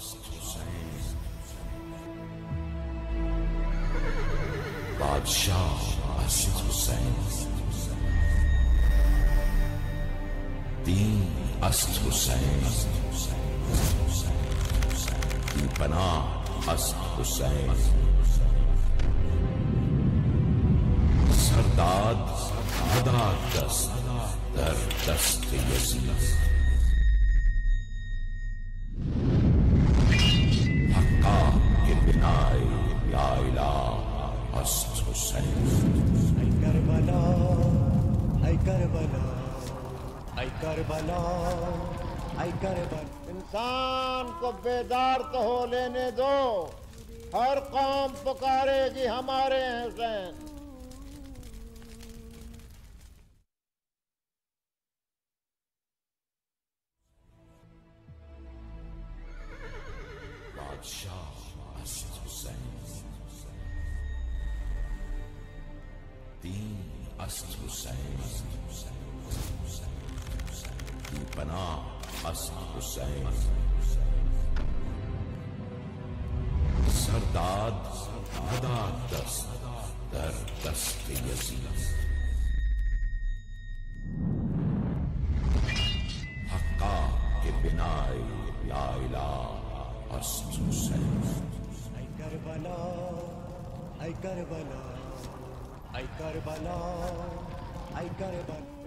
दोस्त हुसैन बादशाह असद हुसैन दीन असद हुसैन की बना असद हुसैन सरदाद सरदाद दस्त दर दस्त करबला करबला इंसान को बेदार तो हो लेने दो हर काम पुकारेगी हमारे हैं सैन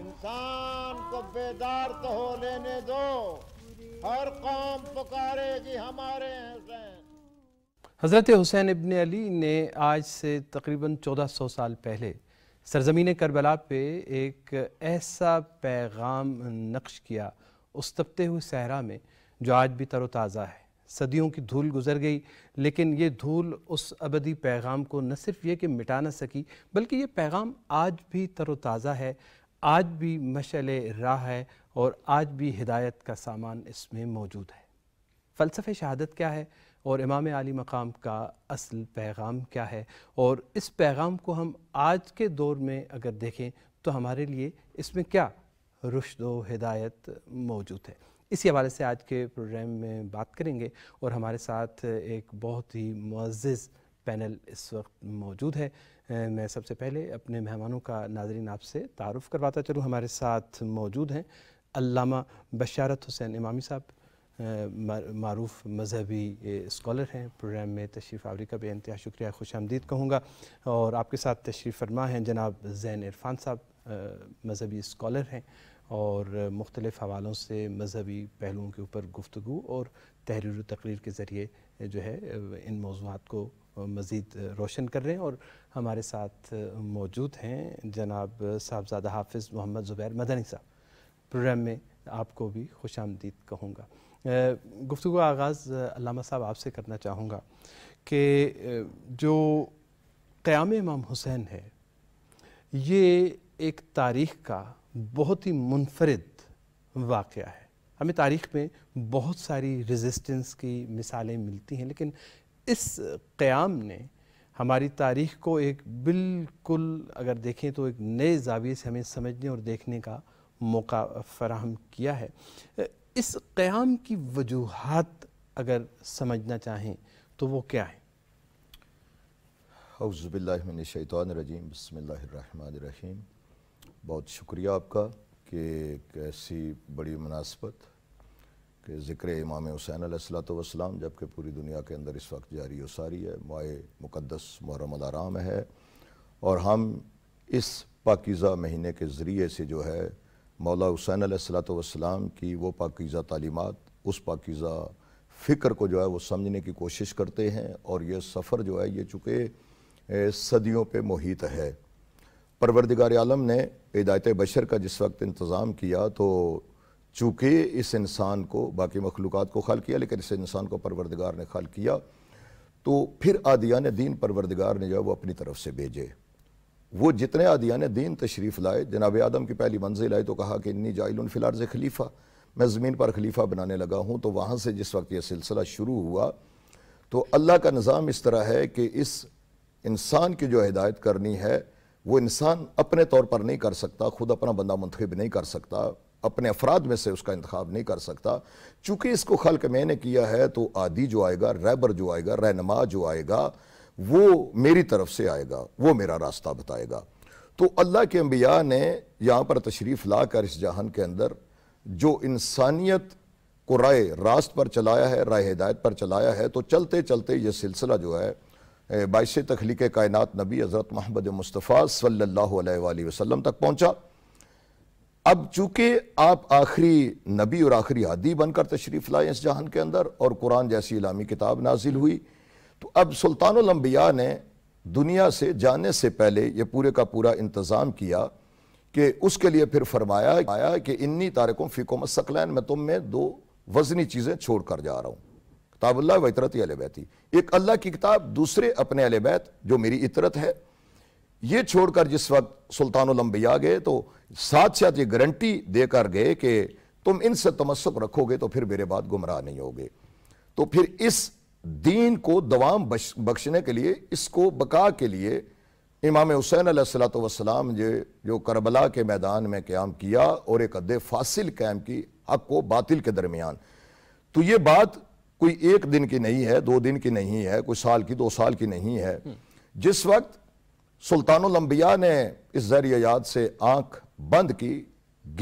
इंसान को बेदार तो हो लेने दो हर कौम पुकारेगी हमारे हज़रत हुसैन इबन अली ने आज से तकरीबन 1400 साल पहले सरजमीन करबला पे एक ऐसा पैगाम नक्श किया उस तपते हुए सहरा में जो आज भी तरोताज़ा है सदियों की धूल गुजर गई लेकिन ये धूल उस अबदी पैगाम को न सिर्फ ये कि मिटा न सकी बल्कि ये पैगाम आज भी तरोताज़ा है आज भी मशल राह है और आज भी हिदायत का सामान इसमें मौजूद है फ़लसफ़ शहादत क्या है और इमाम आली मकाम का असल पैगाम क्या है और इस पैगाम को हम आज के दौर में अगर देखें तो हमारे लिए इसमें क्या रुशद हिदायत मौजूद है इसी हवाले से आज के प्रोग्राम में बात करेंगे और हमारे साथ एक बहुत ही मज़ज़ पैनल इस वक्त मौजूद है मैं सबसे पहले अपने मेहमानों का नाजरीन आपसे तारफ़ करवाता चलूँ हमारे साथ मौजूद हैं अलामा बशारत हुसैन इमामी साहब मरूफ मजहबी इस्कॉलर हैं प्रोग्राम में तशरीफ़ आवरी का बेानतहा शुक्रिया खुश आमदीद कहूँगा और आपके साथ तशरीफ़ फरमा हैं जनाब जैन इरफान साहब मजहबी इस्कॉलर हैं और मुख्तलिफ़ हवालों से मजहबी पहलुओं के ऊपर गुफ्तु और तहरीर तकरीर के ज़रिए जो है इन मौजूद को मज़ीद रोशन कर रहे हैं और हमारे साथ मौजूद हैं जनाब साहबजादा हाफिज़ मोहम्मद ज़ुबैर मदनी साहब प्रोग्राम में आपको भी खुश आमदीद कहूँगा गुफ्तु आगाज़ अलामा साहब आपसे करना चाहूँगा कि जो क़्याम इमाम हुसैन है ये एक तारीख का बहुत ही मुनफरद वाक़ है हमें तारीख़ में बहुत सारी रेजिस्टेंस की मिसालें मिलती हैं लेकिन इस क़्याम ने हमारी तारीख़ को एक बिल्कुल अगर देखें तो एक नए जाविये से हमें समझने और देखने का मौका फराहम किया है इस क़्याम की वजूहत अगर समझना चाहें तो वो क्या है अवज़बिल्लिमिनशैतरजीम बसमीम बहुत शुक्रिया आपका कि ऐसी बड़ी मुनासबत कि ज़िक्र इमाम हुसैन सलाम जबकि पूरी दुनिया के अंदर इस वक्त जारी व सारी है माए मुक़दस मुहरम आराम है और हम इस पाकिज़ा महीने के ज़रिए से जो है मौला हुसैन सलाम की वो पाकिज़ा तलीमत उस पाकिज़ा फ़िक्र को जो है वो समझने की कोशिश करते हैं और यह सफ़र जो है ये चूँकि सदियों पर मुहित है परवरदिगार आलम ने हिदायत बशर का जिस वक्त इंतज़ाम किया तो चूँकि इस इंसान को बाकी मखलूक को खल किया लेकिन इस इंसान को परवरदिगार ने खल किया तो फिर आदियान दीन परवरदिगार ने जो है वो अपनी तरफ से भेजे वो जितने आदियान दीन तशरीफ़ लाए जनाब आदम की पहली मंजिल आई तो कहा कि इन्नी जाइल फ़िलार से खलीफ़ा मैं ज़मीन पर खलीफा बनाने लगा हूँ तो वहाँ से जिस वक्त यह सिलसिला शुरू हुआ तो अल्लाह का निज़ाम इस तरह है कि इस इंसान की जो हिदायत करनी है वो इंसान अपने तौर पर नहीं कर सकता खुद अपना बंदा मंतखब नहीं कर सकता अपने अफराद में से उसका इंतखब नहीं कर सकता चूंकि इसको खल्क मैंने किया है तो आदि जो आएगा रैबर जो आएगा रहनमा जो आएगा वो मेरी तरफ से आएगा वो मेरा रास्ता बताएगा तो अल्लाह के अम्बिया ने यहाँ पर तशरीफ़ ला कर इस जहान के अंदर जो इंसानियत को राय रास्त पर चलाया है राय हिदायत पर चलाया है तो चलते चलते ये सिलसिला जो है बायस तख्लीक कायनत नबी हज़रत महमद मुस्तफ़ा सल्ला वसम तक पहुँचा अब चूँकि आप आखिरी नबी और आखिरी आदि बनकर तशरीफ़ लाए इस जहान के अंदर और कुरान जैसी इलामी किताब नाजिल हुई तो अब सुल्तानम्बिया ने दुनिया से जाने से पहले ये पूरे का पूरा इंतज़ाम किया कि उसके लिए फिर फरमाया आया कि इन्नी तारकों फिकोमत सकलैन मैं तुम में दो वज़नी चीज़ें छोड़ कर जा रहा हूँ अल्लाह व इतरत अलबैती एक अल्लाह की किताब दूसरे अपने बैत जो मेरी इतरत है ये छोड़कर जिस वक्त आ गए तो साथ साथ ये गारंटी देकर गए कि तुम इनसे तमस्क रखोगे तो फिर मेरे बाद गुमराह नहीं होगे तो फिर इस दीन को दवाम बख्शने के लिए इसको बका के लिए इमाम हुसैन सलाम जो जो करबला के मैदान में क्याम किया और एक अद फासिल कैम की हक को बातिल के दरमियान तो ये बात कोई एक दिन की नहीं है दो दिन की नहीं है कोई साल की दो साल की नहीं है हम्म। जिस वक्त सुल्तान लंबिया ने इस जरियायात से आंख बंद की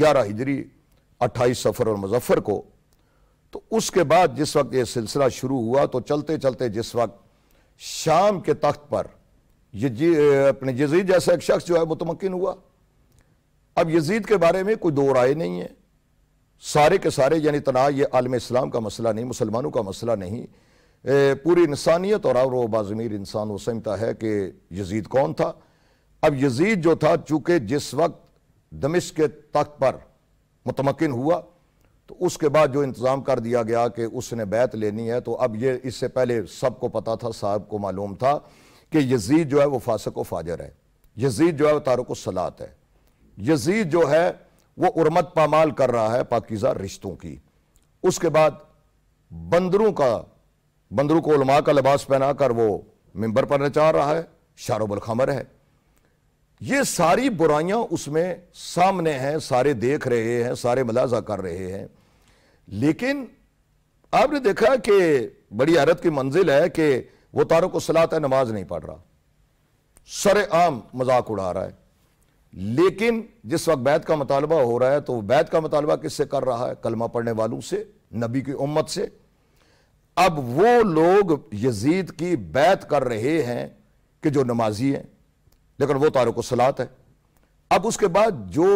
ग्यारह हिजरी अट्ठाईस सफ़र और मुजफ्फर को तो उसके बाद जिस वक्त ये सिलसिला शुरू हुआ तो चलते चलते जिस वक्त शाम के तख्त पर ये अपने यजीद जैसा एक शख्स जो है मुतमकिन हुआ अब यजीद के बारे में कोई दो राय नहीं है सारे के सारे यानी तना ये आलम इस्लाम का मसला नहीं मुसलमानों का मसला नहीं ए, पूरी इंसानियत और और बाज़मीर इंसान वो समझता है कि यजीद कौन था अब यजीद जो था चूँकि जिस वक्त दमिश के तख्त पर मतमकिन हुआ तो उसके बाद जो इंतज़ाम कर दिया गया कि उसने बैत लेनी है तो अब ये इससे पहले सबको पता था साहब को मालूम था कि यजीद जो है वो फासक व फाजर है यजीद जो है वह तारक सलात है यजीद जो है वो उर्मत पामाल कर रहा है पाकिज़ा रिश्तों की उसके बाद बंदरों का बंदरों को उलमा का लिबास पहना कर वो मंबर पर नचा रहा है शारोबल खमर है ये सारी बुराइयां उसमें सामने हैं सारे देख रहे हैं सारे मुलाजा कर रहे हैं लेकिन आपने देखा कि बड़ी हैरत की मंजिल है कि वो को सलात नमाज नहीं पढ़ रहा सरेआम मजाक उड़ा रहा है लेकिन जिस वक्त बैत का मुतालबा हो रहा है तो बैत का मुतालबा किससे कर रहा है कलमा पढ़ने वालों से नबी की उम्मत से अब वो लोग यजीद की बैत कर रहे हैं कि जो नमाजी हैं लेकिन वो तारक सलात है अब उसके बाद जो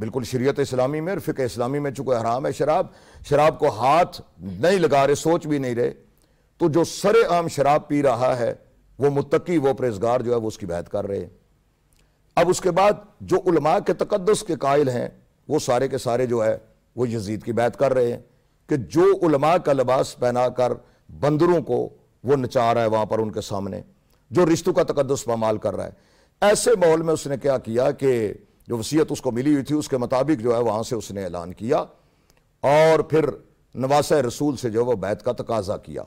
बिल्कुल शरीयत इस्लामी में और फ़िक इस्लामी में चूंकि हराम है शराब शराब को हाथ नहीं लगा रहे सोच भी नहीं रहे तो जो सरेआम शराब पी रहा है वो मुतकी वो परहेजगार जो है वो उसकी बैत कर रहे हैं अब उसके बाद जो उलमा के तकदस के कायल हैं वो सारे के सारे जो है वो यजीद की बैत कर रहे हैं कि जो उलमा का लिबास पहना कर बंदरों को वो नचा रहा है वहाँ पर उनके सामने जो रिश्तों का तकदस पमाल कर रहा है ऐसे माहौल में उसने क्या किया कि जो वसीयत उसको मिली हुई थी उसके मुताबिक जो है वहाँ से उसने ऐलान किया और फिर नवास रसूल से जो है वह बैत का तकाजा किया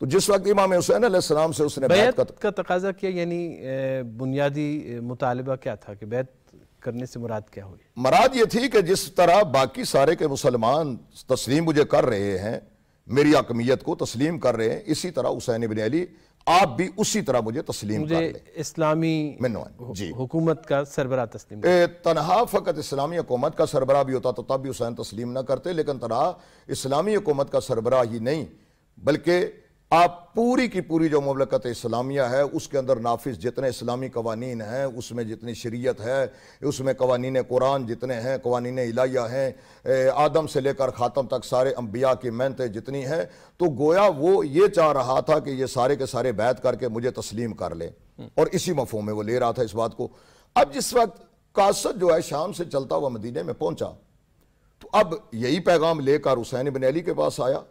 तो जिस वक्त इमाम हुसैन सलाम से उसने बैत का, का तकाजा किया यानी बुनियादी मुतालबा क्या था कि बैत करने से मुराद क्या हुई मुराद ये थी कि जिस तरह बाकी सारे के मुसलमान तस्लीम मुझे कर रहे हैं मेरी अकमियत को तस्लीम कर रहे हैं इसी तरह हुसैन बिन अली आप भी उसी तरह मुझे तस्लीम मुझे कर इस्लामी जी हुकूमत का सरबरा तस्लीम तनहा फ़कत इस्लामी हुकूमत का सरबरा भी होता तो तब भी हुसैन तस्लीम ना करते लेकिन तनहा इस्लामी हुकूमत का सरबरा ही नहीं बल्कि आप पूरी की पूरी जो ममलकत इस्लामिया है उसके अंदर नाफिस जितने इस्लामी कवानीन हैं उसमें जितनी शरीयत है उसमें कवानी कुरान जितने हैं कवानी इलाइया हैं आदम से लेकर ख़ातम तक सारे अम्बिया की मेहनत जितनी हैं तो गोया वो ये चाह रहा था कि ये सारे के सारे बैत करके मुझे तस्लीम कर लें और इसी मफहम में वो ले रहा था इस बात को अब जिस वक्त कासद जो है शाम से चलता हुआ मदीने में पहुंचा तो अब यही पैगाम लेकर हुसैन बिन अली के पास आया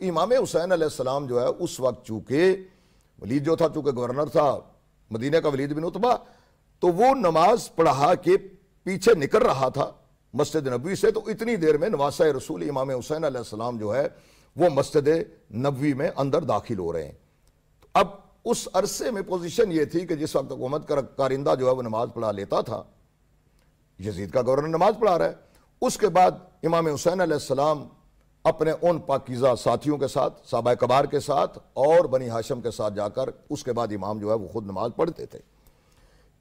तो इमाम हुसैन सलाम जो है उस वक्त चूँकि वलीद जो था चूँकि गवर्नर था मदीना का वलीद बिन उतबा तो वो नमाज पढ़ा के पीछे निकल रहा था मस्जिद नबी से तो इतनी देर में नवासा रसूल इमाम हुसैन सलाम जो है वो मस्जिद नबी में अंदर दाखिल हो रहे हैं तो अब उस अरसे में पोजिशन ये थी कि जिस वक्त हुकूमत का कारिंदा जो है वह नमाज पढ़ा लेता था यजीद का गवर्नर नमाज पढ़ा रहा है उसके बाद इमाम हुसैन सलाम अपने उन पाकिज़ा साथियों के साथ साबा कबार के साथ और बनी हाशम के साथ जाकर उसके बाद इमाम जो है वो खुद नमाज पढ़ते थे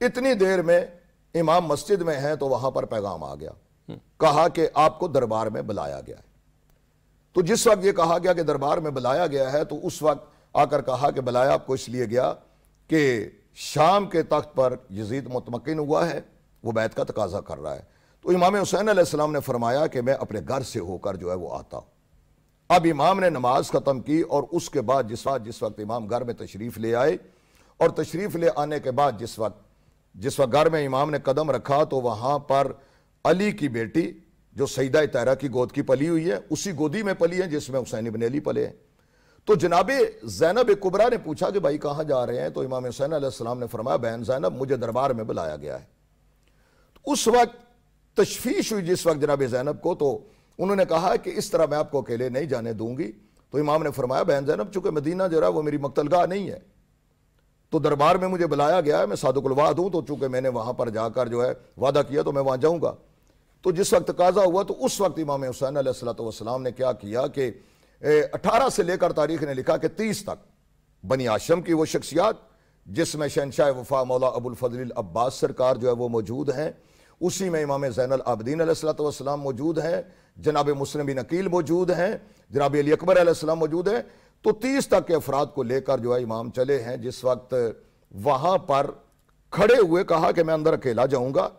इतनी देर में इमाम मस्जिद में हैं तो वहां पर पैगाम आ गया हम्म। कहा कि आपको दरबार में बुलाया गया है तो जिस वक्त ये कहा गया कि दरबार में बुलाया गया है तो उस वक्त आकर कहा कि बुलाया आपको इसलिए गया कि शाम के तख्त पर यजीद मुतमकिन हुआ है वो बैत का तकाजा कर रहा है तो इमाम हुसैन आसमाम ने फरमाया कि मैं अपने घर से होकर जो है वो आता हूँ अब इमाम ने नमाज ख़त्म की और उसके बाद जिस वक्त जिस वक्त इमाम घर में तशरीफ़ ले आए और तशरीफ़ ले आने के बाद जिस वक्त जिस वक्त घर में इमाम ने कदम रखा तो वहां पर अली की बेटी जो सईदा तैरा की गोद की पली हुई है उसी गोदी में पली है जिसमें हुसैन इबन अली पले हैं तो जनाब जैनब कुबरा ने पूछा कि भाई कहां जा रहे हैं तो इमाम हुसैन आसमाम ने फरमाया बहन जैनब मुझे दरबार में बुलाया गया है तो उस वक्त तशफीश हुई जिस वक्त जनाब जैनब को तो उन्होंने कहा कि इस तरह मैं आपको अकेले नहीं जाने दूंगी तो इमाम ने फरमाया बहन जैनब चूंकि मदीना जो है वो मेरी मकतलगाह नहीं है तो दरबार में मुझे बुलाया गया है मैं सादुकुलवाद हूँ तो चूंकि मैंने वहाँ पर जाकर जो है वादा किया तो मैं वहाँ जाऊँगा तो जिस वक्त काजा हुआ तो उस वक्त इमाम हुसैन सलाम ने क्या किया कि अठारह से लेकर तारीख ने लिखा कि तीस तक बनी आशम की वो शख्सियात जिसमें शहनशाह वफा मौला अबुल फजल अब्बास सरकार जो है वो मौजूद हैं उसी में इमाम जैन आबदीन सलाम मौजूद हैं जनाब मुस्लिम बिन अकील मौजूद हैं जनाब अली अकबर आसमाम मौजूद हैं तो तीस तक के अफराद को लेकर जो है इमाम चले हैं जिस वक्त वहाँ पर खड़े हुए कहा कि मैं अंदर अकेला जाऊँगा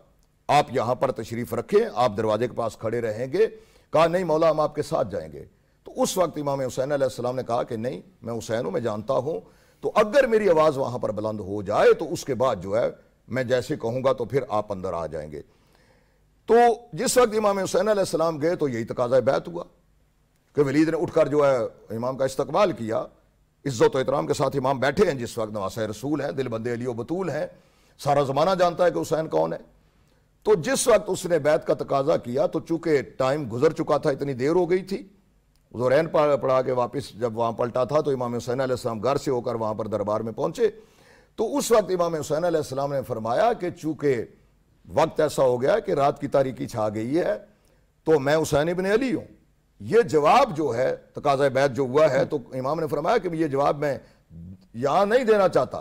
आप यहाँ पर तशरीफ़ रखें आप दरवाजे के पास खड़े रहेंगे कहा नहीं मौला हम आपके साथ जाएंगे तो उस वक्त इमाम हुसैन आसमाम ने कहा कि नहीं मैं हुसैन हूँ मैं जानता हूँ तो अगर मेरी आवाज़ वहाँ पर बुलंद हो जाए तो उसके बाद जो है मैं जैसे कहूँगा तो फिर आप अंदर आ जाएंगे तो जिस वक्त इमाम हुसैन आसमाम गए तो यही तकाजा बैत हुआ कि वलीद ने उठकर जो है इमाम का इस्तकबाल किया इज़्ज़त एहतराम के साथ इमाम बैठे हैं जिस वक्त नवास रसूल हैं दिल बंदे अली बतूल हैं सारा ज़माना जानता है कि हुसैन कौन है तो जिस वक्त उसने बैत का तकाजा किया तो चूंकि टाइम गुजर चुका था इतनी देर हो गई थी जोरैन पड़ा के वापस जब वहाँ पलटा था तो इमाम हुसैन आसमाम घर से होकर वहाँ पर दरबार में पहुँचे तो उस वक्त इमाम हुसैन आसमाम ने फरमाया कि चूंकि वक्त ऐसा हो गया कि रात की तारीखी छा गई है तो मैं हुसैन इबन अली हूँ ये जवाब जो है तकाजा बैत जो हुआ है तो इमाम ने फरमाया कि ये जवाब मैं यहाँ नहीं देना चाहता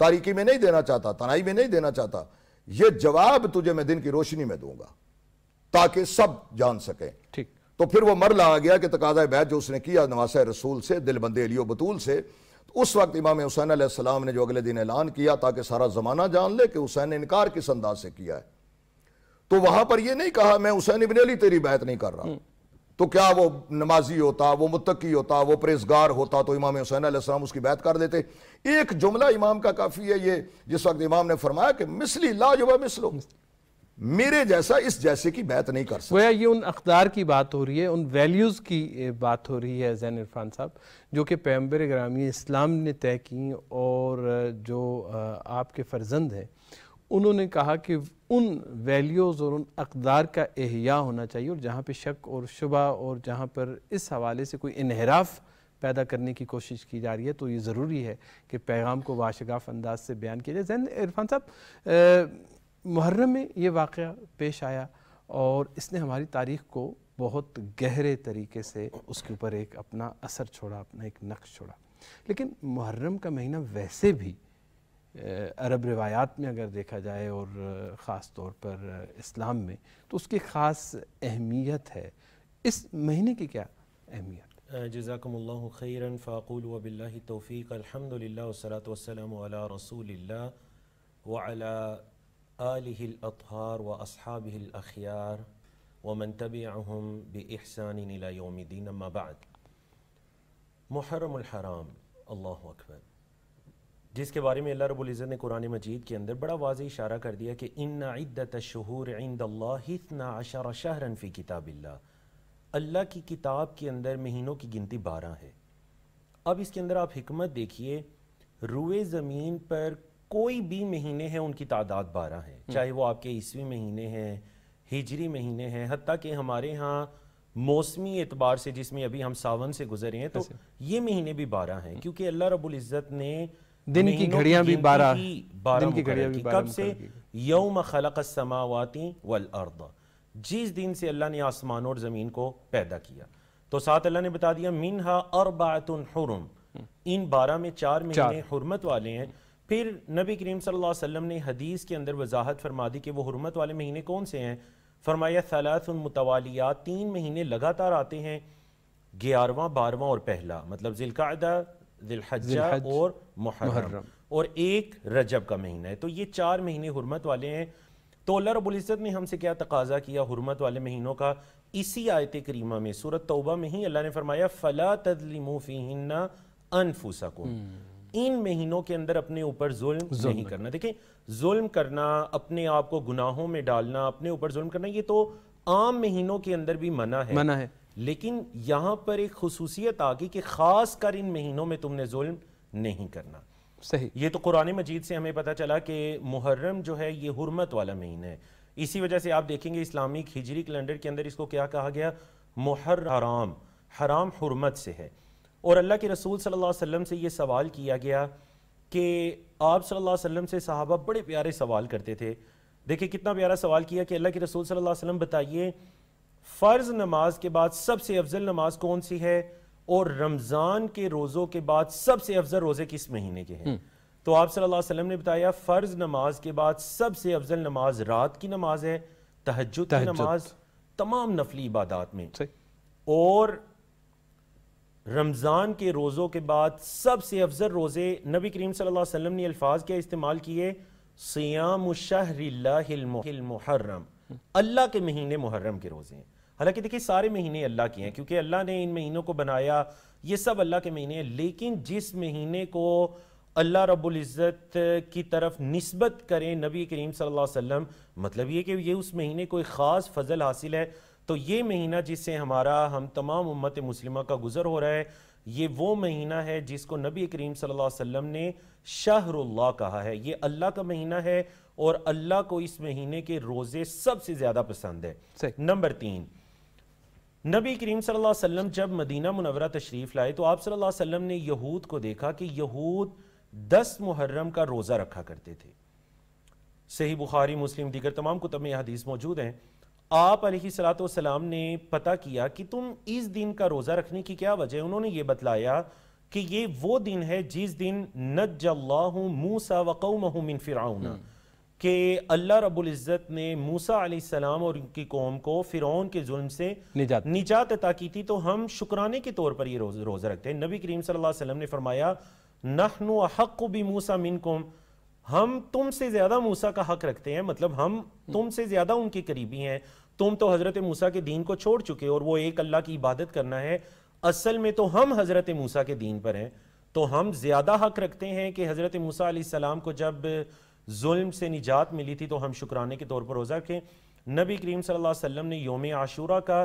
तारीखी में नहीं देना चाहता तनाई में नहीं देना चाहता ये जवाब तुझे मैं दिन की रोशनी में दूंगा ताकि सब जान सकें ठीक तो फिर वो मरला आ गया कि तकाजा बैत जो उसने किया नवासा रसूल से दिलबंदे अली बतूल से उस वक्त इमाम हुसैन आसमाम ने जो अगले दिन ऐलान किया ताकि सारा ज़माना जान ले कि हुसैन ने इनकार किस अंदाज से किया है तो वहां पर यह नहीं कहा मैं हुसैन इबन अली तेरी बैत नहीं कर रहा तो क्या वो नमाजी होता वो मुतकी होता वो परेजगार होता तो इमाम हुसैन आसमाम उसकी बैत कर देते एक जुमला इमाम का काफ़ी है ये जिस वक्त इमाम ने फरमाया कि मिसली लाजवा मिसलो मेरे जैसा इस जैसे की बैत नहीं कर सकता ये उन अकदार की बात हो रही है उन वैल्यूज़ की बात हो रही है जैन इरफान साहब जो कि पैम्बर ग्रामी इस्लाम ने तय की और जो आपके फर्जंद हैं उन्होंने कहा कि उन वैल्यूज़ और उन अकदार का एहया होना चाहिए और जहाँ पर शक और शुबा और जहाँ पर इस हवाले से कोई इनहराफ़ पैदा करने की कोशिश की जा रही है तो ये ज़रूरी है कि पैगाम को वाशगाफ अंदाज से बयान किया जाए जैन इरफान साहब मुहर्रम में ये वाक़ पेश आया और इसने हमारी तारीख़ को बहुत गहरे तरीके से उसके ऊपर एक अपना असर छोड़ा अपना एक नक्श छोड़ा लेकिन मुहर्रम का महीना वैसे भी अरब रिवायात में अगर देखा जाए और ख़ास तौर पर इस्लाम में तो उसकी ख़ास अहमियत है इस महीने की क्या अहमियत जजाकम्ल खैरन फ़ाक़ुल वबिल्ल तोफ़ी अलहमदिल्ला वसलात वसलम रसूल वाला آله الأطهار وأصحابه الأخيار ومن تبعهم بإحسان إلى يوم الدين أما بعد मुहर्रम हराम अल्लाह अकबर जिसके बारे में अल्लाह रबुल्ज़त ने कुरान मजीद के अंदर बड़ा वाज इशारा कर दिया कि इन इद्दत शहूर इंदना अशर शहरन फ़ी किताब अल्लाह की किताब के अंदर महीनों की गिनती बारह है अब इसके अंदर आप हमत देखिए रुए ज़मीन पर कोई भी महीने हैं उनकी तादाद बारह है हम्म। चाहे वो आपके ईसवी महीने हैं हिजरी महीने हैं हती कि हमारे यहाँ मौसमी एतबार से जिसमें अभी हम सावन से गुजरे हैं तो ये महीने भी बारह हैं हम्म। क्योंकि अल्लाह रबुल इज़्ज़त ने दिन की घड़ियां भी बारह दिन की घड़ियां भी कब से यौम खलक समावाती वल अर्द जिस दिन से अल्लाह ने आसमान और ज़मीन को पैदा किया तो साथ अल्लाह ने बता दिया मिनहा और बातुन हुरम हम्म। इन बारह में चार महीने हुरमत वाले हैं फिर नबी करीम सल्लल्लाहु अलैहि वसल्लम ने हदीस के अंदर वजाहत फरमा दी कि वो हरमत वाले महीने कौन से हैं फरमाया सलासुन मुतवालियात तीन महीने लगातार आते हैं ग्यारहवा बारहवा और पहला मतलब जिलकायदा दिलहजा और मुहर्रम और एक रजब का महीना है तो ये चार महीने हरमत वाले हैं तो अल्लाह रबुल्ज़त ने हमसे क्या तकाजा किया हरमत वाले महीनों का इसी आयत करीमा में सूरत तौबा में ही अल्लाह ने फरमाया फ़ला तदलिमो फ़ीना अनफूसा को हम्म। तीन महीनों के अंदर अपने ऊपर जुल्म नहीं करना देखिए जुल्म करना अपने आप को गुनाहों में डालना अपने ऊपर जुल्म करना ये तो आम महीनों के अंदर भी मना है मना है लेकिन यहां पर एक खसूसियत आ गई कि खास कर इन महीनों में तुमने जुल्म नहीं करना सही ये तो कुरान मजीद से हमें पता चला कि मुहर्रम जो है ये हरमत वाला महीना है इसी वजह से आप देखेंगे इस्लामिक हिजरी कैलेंडर के अंदर इसको क्या कहा गया मुहर हराम हराम हरमत से है और अल्लाह के रसूल सल्लल्लाहु अलैहि वसल्लम से ये सवाल किया गया कि आप सल्लल्लाहु अलैहि वसल्लम से सहाबा बड़े प्यारे सवाल करते थे देखिए कितना प्यारा सवाल किया कि अल्लाह के रसूल सल्लल्लाहु अलैहि वसल्लम बताइए फ़र्ज़ नमाज के बाद सबसे अफजल नमाज कौन सी है और रमज़ान के रोज़ों के बाद सबसे अफजल रोज़े किस महीने के हैं हम्म। तो आप सल्लल्लाहु अलैहि वसल्लम ने बताया फ़र्ज़ नमाज के बाद सबसे अफजल नमाज रात की नमाज है तहजद की नमाज तमाम नफली इबादात में और रमज़ान के रोज़ों के बाद सबसे अफजल रोज़े नबी करीम सल्लल्लाहु अलैहि वसल्लम ने अल्फाज क्या इस्तेमाल किए सियाम अल्लाह के महीने मुहर्रम के रोज़े हैं हालांकि देखिए सारे महीने अल्लाह के हैं क्योंकि अल्लाह ने इन महीनों को बनाया ये सब अल्लाह के महीने हैं लेकिन जिस महीने को अल्लाह रबुल्जत की तरफ नस्बत करें नबी करीम सल्लल्लाहु अलैहि वसल्लम मतलब ये कि ये उस महीने को एक ख़ास फजल हासिल है तो ये महीना जिससे हमारा हम तमाम उम्मत मुस्लिम का गुजर हो रहा है ये वो महीना है जिसको नबी करीम सल्लल्लाहु अलैहि वसल्लम ने शाहरुल्लाह कहा है ये अल्लाह का महीना है और अल्लाह को इस महीने के रोज़े सबसे ज़्यादा पसंद है नंबर तीन नबी करीम सल्लल्लाहु अलैहि वसल्लम जब मदीना मुनवरा तशरीफ़ लाए तो आप सल्लल्लाहु अलैहि वसल्लम ने यहूद को देखा कि यहूद दस मुहर्रम का रोज़ा रखा करते थे सही बुखारी मुस्लिम दीगर तमाम कुतब में हदीस मौजूद हैं आप सलाम ने पता किया कि तुम इस दिन का रोज़ा रखने की क्या वजह उन्होंने ये बतलाया कि ये वो दिन है जिस दिन नजल्लाह कि हम्म। अल्लाह रब्बुल इज़्ज़त ने मूसा सलाम और उनकी कौम को फ़िरौन के जुल्म से निजात निजात अता की थी तो हम शुक्राने के तौर पर ये रोज़ रोज़ा रखते हैं नबी करीम सल्लल्लाहु अलैहि वसल्लम ने फरमाया नहनु हक़ बि मूसा मिनकुम हम तुमसे ज्यादा मूसा का हक रखते हैं मतलब हम तुमसे ज्यादा उनके करीबी हैं तुम तो हजरत मूसा के दीन को छोड़ चुके और वो एक अल्लाह की इबादत करना है असल में तो हम हजरत मूसा के दीन पर हैं तो हम ज्यादा हक रखते हैं कि हजरत मूसा सलाम को जब जुल्म से निजात मिली थी तो हम शुक्राने के तौर पर रोज़ा रखें नबी करीम सल्लल्लाहु अलैहि वसल्लम ने योम आशूरा का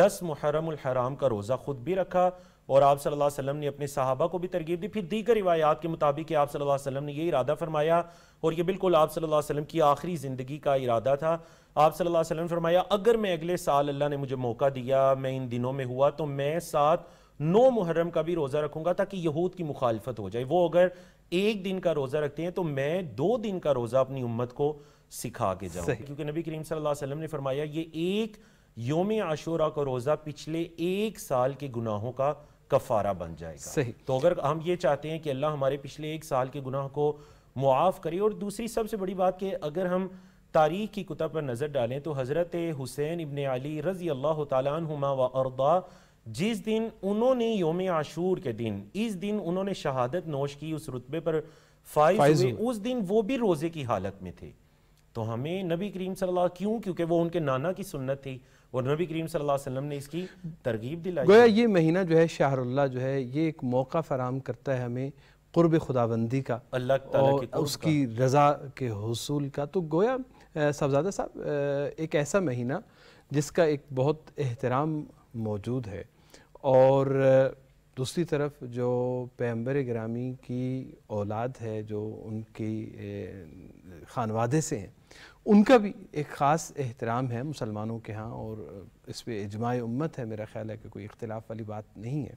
दस मुहरम हराम का रोज़ा खुद भी रखा और आप सल्लल्लाहु अलैहि वसल्लम ने अपने साहबा को भी तरगीब दी फिर दीगर रिवायात के मुताबिक आप सल्लल्लाहु अलैहि वसल्लम ने ये इरादा फरमाया और ये बिल्कुल आप सल्लल्लाहु अलैहि वसल्लम की आखिरी ज़िंदगी का इरादा था आप सल्लल्लाहु अलैहि वसल्लम ने फरमाया अगर मैं अगले साल अल्लाह ने मुझे मौका दिया मैं इन दिनों में हुआ तो मैं साथ नौ मुहर्रम का भी रोज़ा रखूँगा ताकि यहूद की मुखालफत हो जाए वो अगर एक दिन का रोज़ा रखते हैं तो मैं दो दिन का रोज़ा अपनी उम्मत को सिखा के जाऊँ क्योंकि नबी करीम सल्लल्लाहु अलैहि वसल्लम ने फरमाया ये एक योम आशूरा का रोज़ा पिछले एक साल के गुनाहों का कफारा बन जाएगा सही तो अगर हम ये चाहते हैं कि अल्लाह हमारे पिछले एक साल के गुनाह को मुआफ़ करे और दूसरी सबसे बड़ी बात कि अगर हम तारीख की कुतब पर नज़र डालें तो हज़रत हुसैन इबन अली रज़ी अल्लाह तुमा व अरदा जिस दिन उन्होंने योम आशूर के दिन इस दिन उन्होंने शहादत नोश की उस रुतबे पर फाइज हुए उस दिन वो भी रोज़े की हालत में थे तो हमें नबी करीम सल्लल्लाहु अलैहि वसल्लम क्यों क्योंकि वो उनके नाना की सुन्नत थी और नबी करीम सल्लल्लाहु अलैहि वसल्लम ने इसकी तरगीब दिलाई गोया ये महीना जो है शाहरुल्ला जो है ये एक मौका फराम करता है हमें कुर्ब खुदाबंदी का अल्लाह और उसकी का। रज़ा के हसूल का तो गोया साहबजादा साहब एक ऐसा महीना जिसका एक बहुत एहतराम मौजूद है और दूसरी तरफ जो पैम्बर ग्रामी की औलाद है जो उनकी खानवादे से हैं उनका भी एक ख़ास एहतराम है मुसलमानों के यहाँ और इस पर इजमा उम्मत है मेरा ख्याल है कि कोई इख्तलाफ वाली बात नहीं है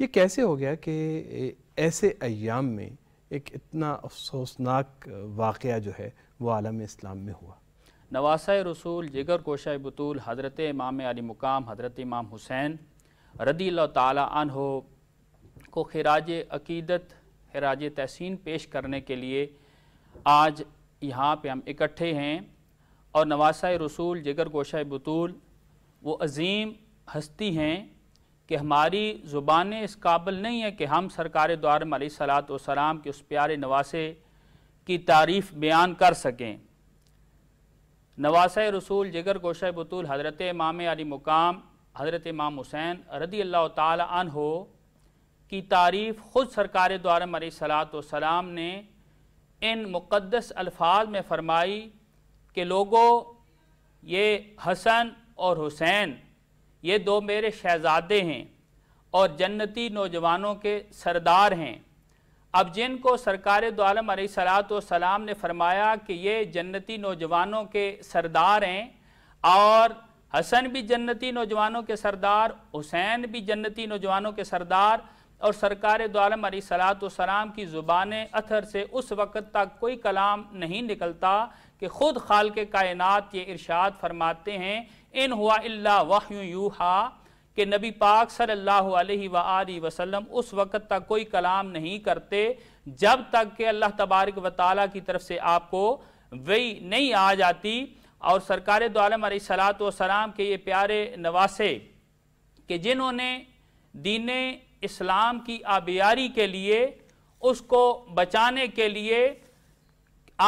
ये कैसे हो गया कि ऐसे अयाम में एक इतना अफसोसनाक वाक़ जो है वो आलम इस्लाम में हुआ नवासा रसूल जिगर कोशा बतूल हज़रत इमाम अली मुकाम हज़रत इमाम हुसैन रदी तन हो को खराज अकीदत खराज तहसिन पेश करने के लिए आज यहाँ पे हम इकट्ठे हैं और नवासा रसूल जिगर गोशा बतूल वो अजीम हस्ती हैं कि हमारी ज़ुबानें इस काबिल नहीं है कि हम सरकार द्वार सलात वसलाम के उस प्यारे नवासे की तारीफ़ बयान कर सकें नवासा रसूल जिगर गोशा बतूल हज़रत इमाम अली मुकाम हज़रत इमाम हुसैन रदी अल्लाह तन हो की तारीफ़ ख़ुद सरकार द्वारम सलात वसलाम ने इन मुक़दस अल्फाज में फरमाई कि लोगों ये हसन और हुसैन ये दो मेरे शहजादे हैं और जन्नती नौजवानों के सरदार हैं अब जिनको सरकार दोआलम सलाम ने फरमाया कि ये जन्नती नौजवानों के सरदार हैं और हसन भी जन्नती नौजवानों के सरदार हुसैन भी जन्नती नौजवानों के सरदार और सरकार दोआलम सलाम की ज़ुबान अथर से उस वक़्त तक कोई कलाम नहीं निकलता कि ख़ुद खाल के कायनत ये इर्शाद फरमाते हैं इन हुआ अल्ला यू हा कि नबी पाक सल्लल्लाहु अलैहि वसल्लम उस वक़्त तक कोई कलाम नहीं करते जब तक कि अल्लाह तबारक व ताली की तरफ से आपको वही नहीं आ जाती और सरकार अली सलात के ये प्यारे नवासे कि जिन्होंने दीन इस्लाम की आबियारी के लिए उसको बचाने के लिए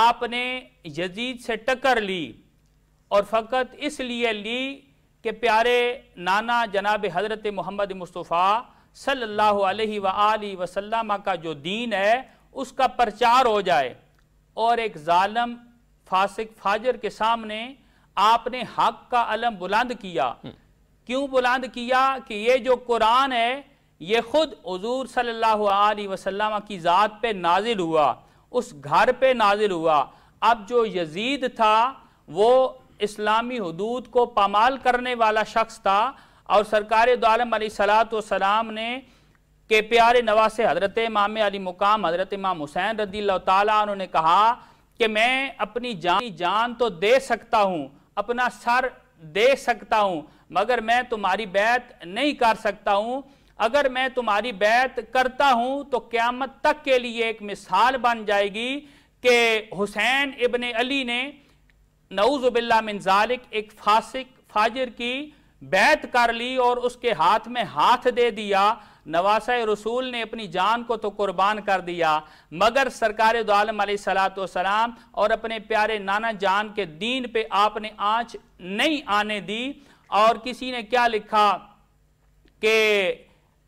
आपने यजीद से टक्कर ली और फ़कत इसलिए ली कि प्यारे नाना जनाब हज़रत मोहम्मद मुस्तफ़ा सल्लल्लाहु अलैहि व वसल्लम का जो दीन है उसका प्रचार हो जाए और एक जालम फासिक फाजर के सामने आपने हक का अलम बुलंद किया हम्म। क्यों बुलंद किया कि ये जो कुरान है ये ख़ुद हजूर सल्लल्लाहु अलैहि वसल्लम की ज़ात पे नाजिल हुआ उस घर पे नाजिल हुआ अब जो यजीद था वो इस्लामी हदूद को पामाल करने वाला शख्स था और सरकार दालम सलाम ने के प्यारे नवासे हज़रत इमाम अली मुकाम हज़रत इमाम हुसैन रदी उन्होंने कहा कि मैं अपनी जान जान तो दे सकता हूँ अपना सर दे सकता हूँ मगर मैं तुम्हारी बैत नहीं कर सकता हूँ अगर मैं तुम्हारी बैत करता हूं तो क्यामत तक के लिए एक मिसाल बन जाएगी कि हुसैन इबन अली ने नऊजुबिल्ला मिनजालिक एक फासिक फाजिर की बैत कर ली और उसके हाथ में हाथ दे दिया नवासा रसूल ने अपनी जान को तो कुर्बान कर दिया मगर सरकार दोआलम सलाम और अपने प्यारे नाना जान के दीन पे आपने आँच नहीं आने दी और किसी ने क्या लिखा कि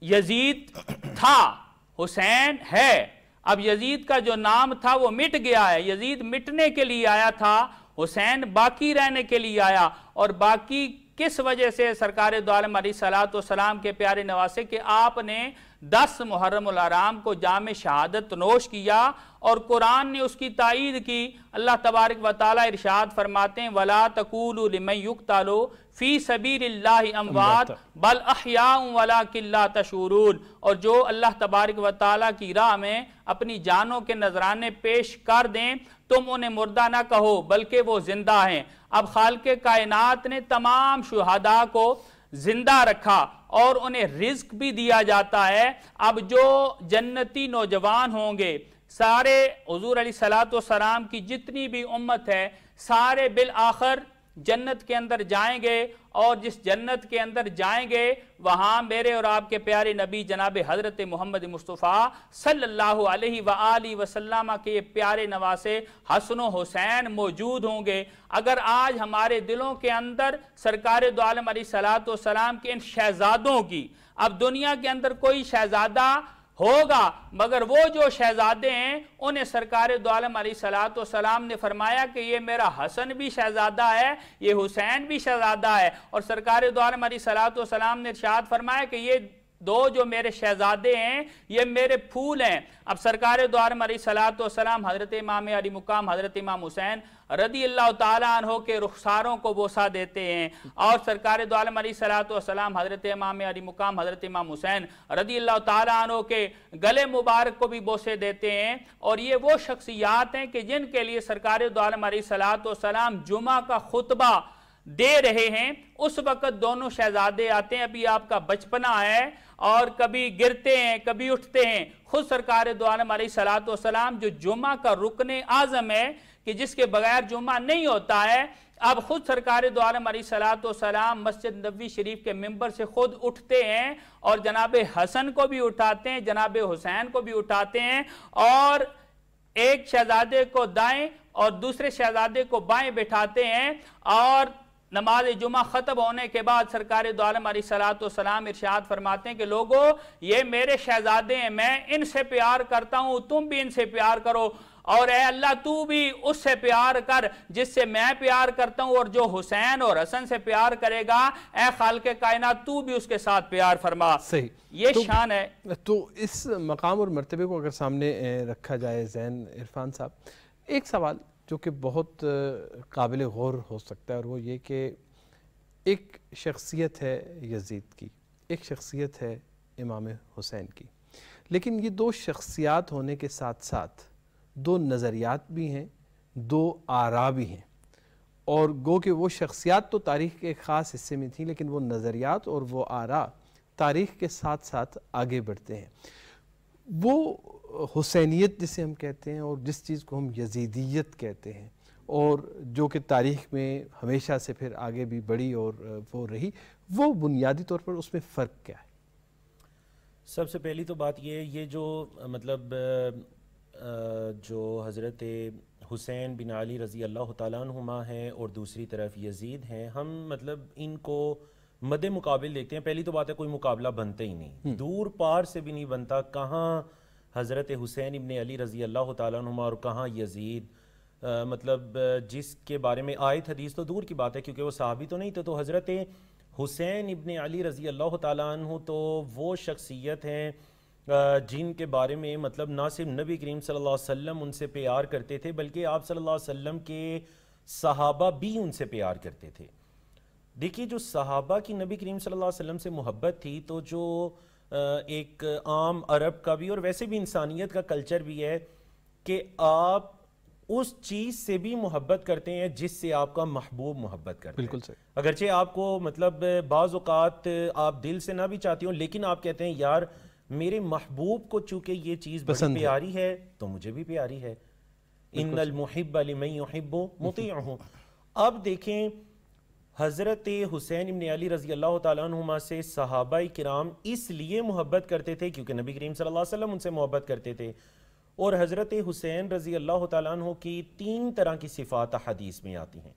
यजीद था हुसैन है अब यजीद का जो नाम था वो मिट गया है यजीद मिटने के लिए आया था हुसैन बाकी रहने के लिए आया और बाकी किस वजह से सरकार द्वारा सलात सलाम के प्यारे नवासे कि आपने दस मुहर्रम को जाम शहादत नोश किया और कुरान ने उसकी तइद की अल्लाह तबारक व ताली इरशाद फरमाते हैं वला फ़ी सबीर अमवात बल अहिया वला किल्ला और जो अल्लाह तबारक व की राह में अपनी जानों के नजराने पेश कर दें तुम उन्हें मुर्दा ना कहो बल्कि वो ज़िंदा हैं अब खाल के कायनात ने तमाम शहादा को ज़िंदा रखा और उन्हें रिस्क भी दिया जाता है अब जो जन्नती नौजवान होंगे सारे हजूर सलात सलाम की जितनी भी उम्मत है सारे बिल आखिर जन्नत के अंदर जाएंगे और जिस जन्नत के अंदर जाएंगे वहाँ मेरे और आपके प्यारे नबी जनाब हज़रत मोहम्मद मुस्तफ़ा सल्लल्लाहु अलैहि सल्ला वसल्लम के प्यारे नवासे हसन हुसैन मौजूद होंगे अगर आज हमारे दिलों के अंदर सरकार अली सलात सलाम के इन शहजादों की अब दुनिया के अंदर कोई शहजादा होगा मगर वो जो शहजादे हैं उन्हें सरकार दोम सलात सलाम ने फरमाया कि ये मेरा हसन भी शहजादा है ये हुसैन भी शहजादा है और सरकार दोम सलात सलाम ने शाद फरमाया कि ये दो जो मेरे शहजादे हैं ये मेरे फूल हैं अब सरकार द्वार मरी सलात सलाम हज़रत इमाम अली मुकाम हज़रत इमाम हुसैन रदी अल्लाह तहो के रुखसारों को बोसा देते हैं और सरकार दोआलम सलाम हज़रत इमाम अली मुकाम हज़रत इमाम हुसैन रदी अल्लाह तहो के गले मुबारक को भी बोसे देते हैं और ये वो शख्सियात हैं कि जिनके लिए सरकार दोआलम सलाम जुमा का खुतबा दे रहे हैं उस वक़्त दोनों शहजादे आते हैं अभी आपका बचपना है और कभी गिरते हैं कभी उठते हैं खुद सरकार दोआलम सलाम जो जुमा का रुकन आज़म है कि जिसके बगैर जुम्मा नहीं होता है अब खुद सरकार द्वारा मरी सलात सलाम मस्जिद नबी शरीफ के मेंबर से खुद उठते हैं और जनाब हसन को भी उठाते हैं जनाब हुसैन को भी उठाते हैं और एक शहजादे को दाएं और दूसरे शहजादे को बाएं बैठाते हैं और नमाज जुमा ख़त्म होने के बाद सरकार द्वारा मरी सलात सलाम इर्शाद फरमाते हैं कि लोगों ये मेरे शहजादे हैं मैं इनसे प्यार करता हूँ तुम भी इनसे प्यार करो और ए अल्लाह तू भी उससे प्यार कर जिससे मैं प्यार करता हूँ और जो हुसैन और हसन से प्यार करेगा ए खाल के कायना तू भी उसके साथ प्यार फरमा सही ये तो, शान है तो इस मकाम और मरतबे को अगर सामने रखा जाए जैन इरफान साहब एक सवाल जो कि बहुत काबिल गौर हो सकता है और वो ये कि एक शख्सियत है यजीद की एक शख्सियत है इमाम हुसैन की लेकिन ये दो शख्सियात होने के साथ साथ दो नज़रियात भी हैं दो आरा भी हैं और गो कि वो शख्सियात तो तारीख़ के एक ख़ास हिस्से में थी लेकिन वो नज़रियात और वो आरा तारीख़ के साथ साथ आगे बढ़ते हैं वो हुसैनीत जिसे हम कहते हैं और जिस चीज़ को हम यजीदियत कहते हैं और जो कि तारीख़ में हमेशा से फिर आगे भी बढ़ी और वो रही वो बुनियादी तौर पर उसमें फ़र्क क्या है सबसे पहली तो बात ये ये जो मतलब जो हज़रत हुसैन बिन अली रज़ी अल्लाह तुमा हैं और दूसरी तरफ यजीद हैं हम मतलब इनको मद मुकाबिल देखते हैं पहली तो बात है कोई मुकाबला बनता ही नहीं हम्म। दूर पार से भी नहीं बनता कहाँ हज़रत हुसैन इबन अली रज़ी अल्लाह तुमा और कहाँ यजीद आ, मतलब जिसके बारे में आयत हदीस तो दूर की बात है क्योंकि वो साहबी तो नहीं थे तो हज़रत हुसैन इबन अली रज़ी अल्लाह तु तो वो शख्सियत हैं जिन के बारे में मतलब ना सिर्फ नबी करीम सल्लल्लाहु अलैहि वसल्लम उनसे प्यार करते थे बल्कि आप सल्लल्लाहु अलैहि वसल्लम के सहाबा भी उनसे प्यार करते थे देखिए जो सहाबा की नबी करीम सल्लल्लाहु अलैहि वसल्लम से मोहब्बत थी तो जो एक आम अरब का भी और वैसे भी इंसानियत का कल्चर भी है कि आप उस चीज से भी मोहब्बत करते हैं जिससे आपका महबूब मोहब्बत करते बिल्कुल सही अगरचे आपको मतलब बाज़ात आप दिल से ना भी चाहती हो लेकिन आप कहते हैं यार मेरे महबूब को चूंकि ये चीज़ बड़ी प्यारी है।, है तो मुझे भी प्यारी है इन अलमहब अलमयबो मुती हूँ अब देखें हज़रत हुसैन इमन अली रज़ी अल्लाह तुमा से सहाबा कराम इसलिए मोहब्बत करते थे क्योंकि नबी करीम सल्लम उनसे मोहब्बत करते थे और हज़रत हुसैन रज़ी अल्लाह तुम की तीन तरह की सिफ़ात हदीस में आती हैं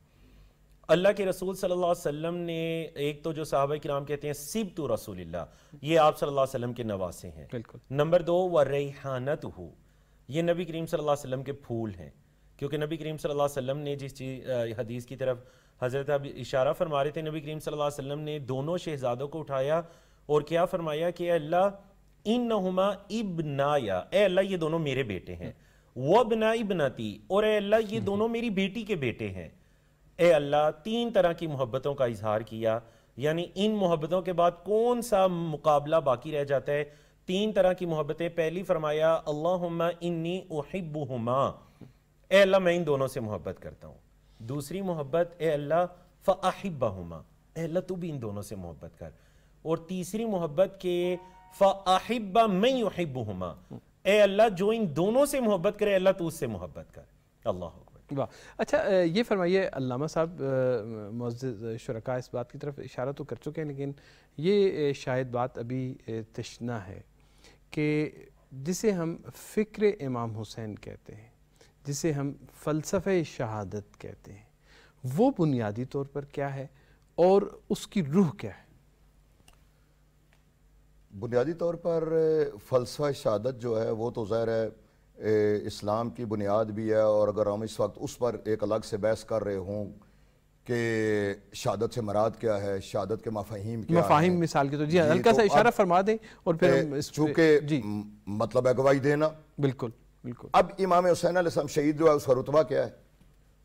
अल्लाह के रसूल सल्लल्लाहु अलैहि वसल्लम ने एक तो जो साहब कराम कहते हैं सिब तो रसूल ये आप सल्लल्लाहु अलैहि वसल्लम के नवासे हैं नंबर दो व रेहानत हो ये नबी करीम सल्लल्लाहु अलैहि वसल्लम के फूल हैं क्योंकि नबी करीम सल्लल्लाहु अलैहि वसल्लम ने जिस चीज़ हदीस की तरफ हज़रत अब इशारा फरमा रहे थे नबी करीम सल वसम ने दोनों शहजादों को उठाया और क्या फरमाया कि अल्लाह इन नुमा इब ए अल्लाह ये दोनों मेरे बेटे हैं वह बना इबनाती और अल्लाह ये दोनों मेरी बेटी के बेटे हैं ए अल्लाह तीन तरह की मोहब्बतों का इजहार किया यानी इन मोहब्बतों के बाद कौन सा मुकाबला बाकी रह जाता है तीन तरह की मोहब्बतें पहली फरमाया अल्लाह इन्नी उहिब हुमा ए अल्लाह मैं इन दोनों से मोहब्बत करता हूँ दूसरी मोहब्बत ए अल्लाह फ़ाहिबा हुमा ए अल्लाह तू भी इन दोनों से मोहब्बत कर और तीसरी मोहब्बत के फ़ाहिबा मैं युहिब हुमा ए अल्लाह जो इन दोनों से मोहब्बत करे अल्लाह तू उससे मोहब्बत कर अल्लाह वाह अच्छा ये फरमाइए अलामा साहब मस्जिद शुरा इस बात की तरफ इशारा तो कर चुके हैं लेकिन ये शायद बात अभी तशना है कि जिसे हम फ़िक्र इमाम हुसैन कहते हैं जिसे हम फ़लसफ़ शहादत कहते हैं वो बुनियादी तौर पर क्या है और उसकी रूह क्या है बुनियादी तौर पर फ़लसफ़ा शहादत जो है वो तो ज़ाहिर है इस्लाम की बुनियाद भी है और अगर हम इस वक्त उस पर एक अलग से बहस कर रहे हों कि शहादत से मराद क्या है शहादत के मफाहिम क्या मफाहिम मिसाल के तो जी हल्का तो सा इशारा फरमा दें और फिर चूँकि मतलब अगवाई देना बिल्कुल बिल्कुल अब इमाम हुसैन आसम शहीद जो है उसका रुतबा क्या है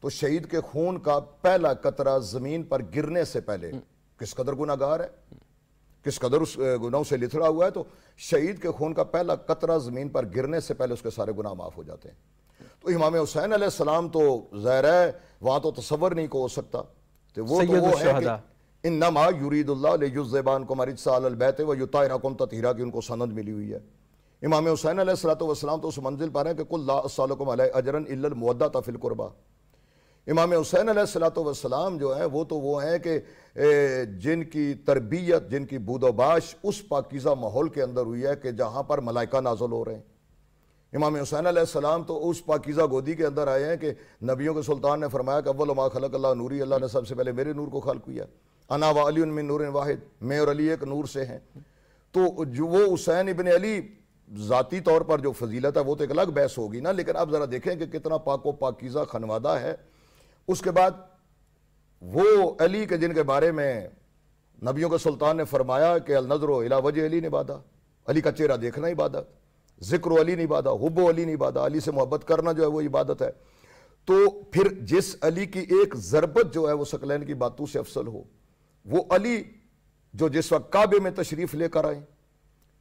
तो शहीद के खून का पहला कतरा ज़मीन पर गिरने से पहले हम्म। किस कदर गुनागार है किस कदर उस गुनाहों से लिथड़ा हुआ है तो शहीद के खून का पहला कतरा ज़मीन पर गिरने से पहले उसके सारे गुनाह माफ़ हो जाते हैं तो इमाम हुसैन सलाम तो ज़ाहिर है वहाँ तो तस्वर नहीं को हो सकता तो वो तो वो है इन नमा यूरीदुल्लाजुज़ैबान को मरिज सालबैत व युताकम ततहरा की उनको सनद मिली हुई है इमाम हुसैन सलात वसलाम तो उस मंजिल पर है कि कुल लाकम अजरन इल्लमदा तफिलकुरबा इमाम हुसैन सलाम जो है वो तो वो हैं कि जिनकी तरबियत जिनकी बूदोबाश उस पाकिज़ा माहौल के अंदर हुई है कि जहाँ पर मलाइका नाजुल हो रहे हैं इमाम हुसैन सलाम तो उस पाकिज़ा गोदी के अंदर आए हैं कि नबियों के सुल्तान ने फरमाया कि अव्वल मा खलक अल्लाह नूरी अल्लाह ने सबसे पहले मेरे नूर को खल किया अना व अली नूर वाहिद मैं और अली एक नूर से हैं तो जो वो हुसैन इबन अली ज़ाती तौर पर जो फजीलत है वो तो एक अलग बहस होगी ना लेकिन आप ज़रा देखें कि कितना पाको पाकिज़ा खनवादा है उसके बाद वो अली के जिनके बारे में नबियों के सुल्तान ने फरमाया कि अलनजर अला वज अली ने बाधा अली का चेहरा देखना इबादत जिक्र अली नहीं बाधा हुबो अली नहीं बाधा अली से मोहब्बत करना जो है वो इबादत है तो फिर जिस अली की एक ज़रबत जो है वो सकलैन की बातों से अफसल हो वो अली जो जिस वक्त काबे में तशरीफ़ लेकर आए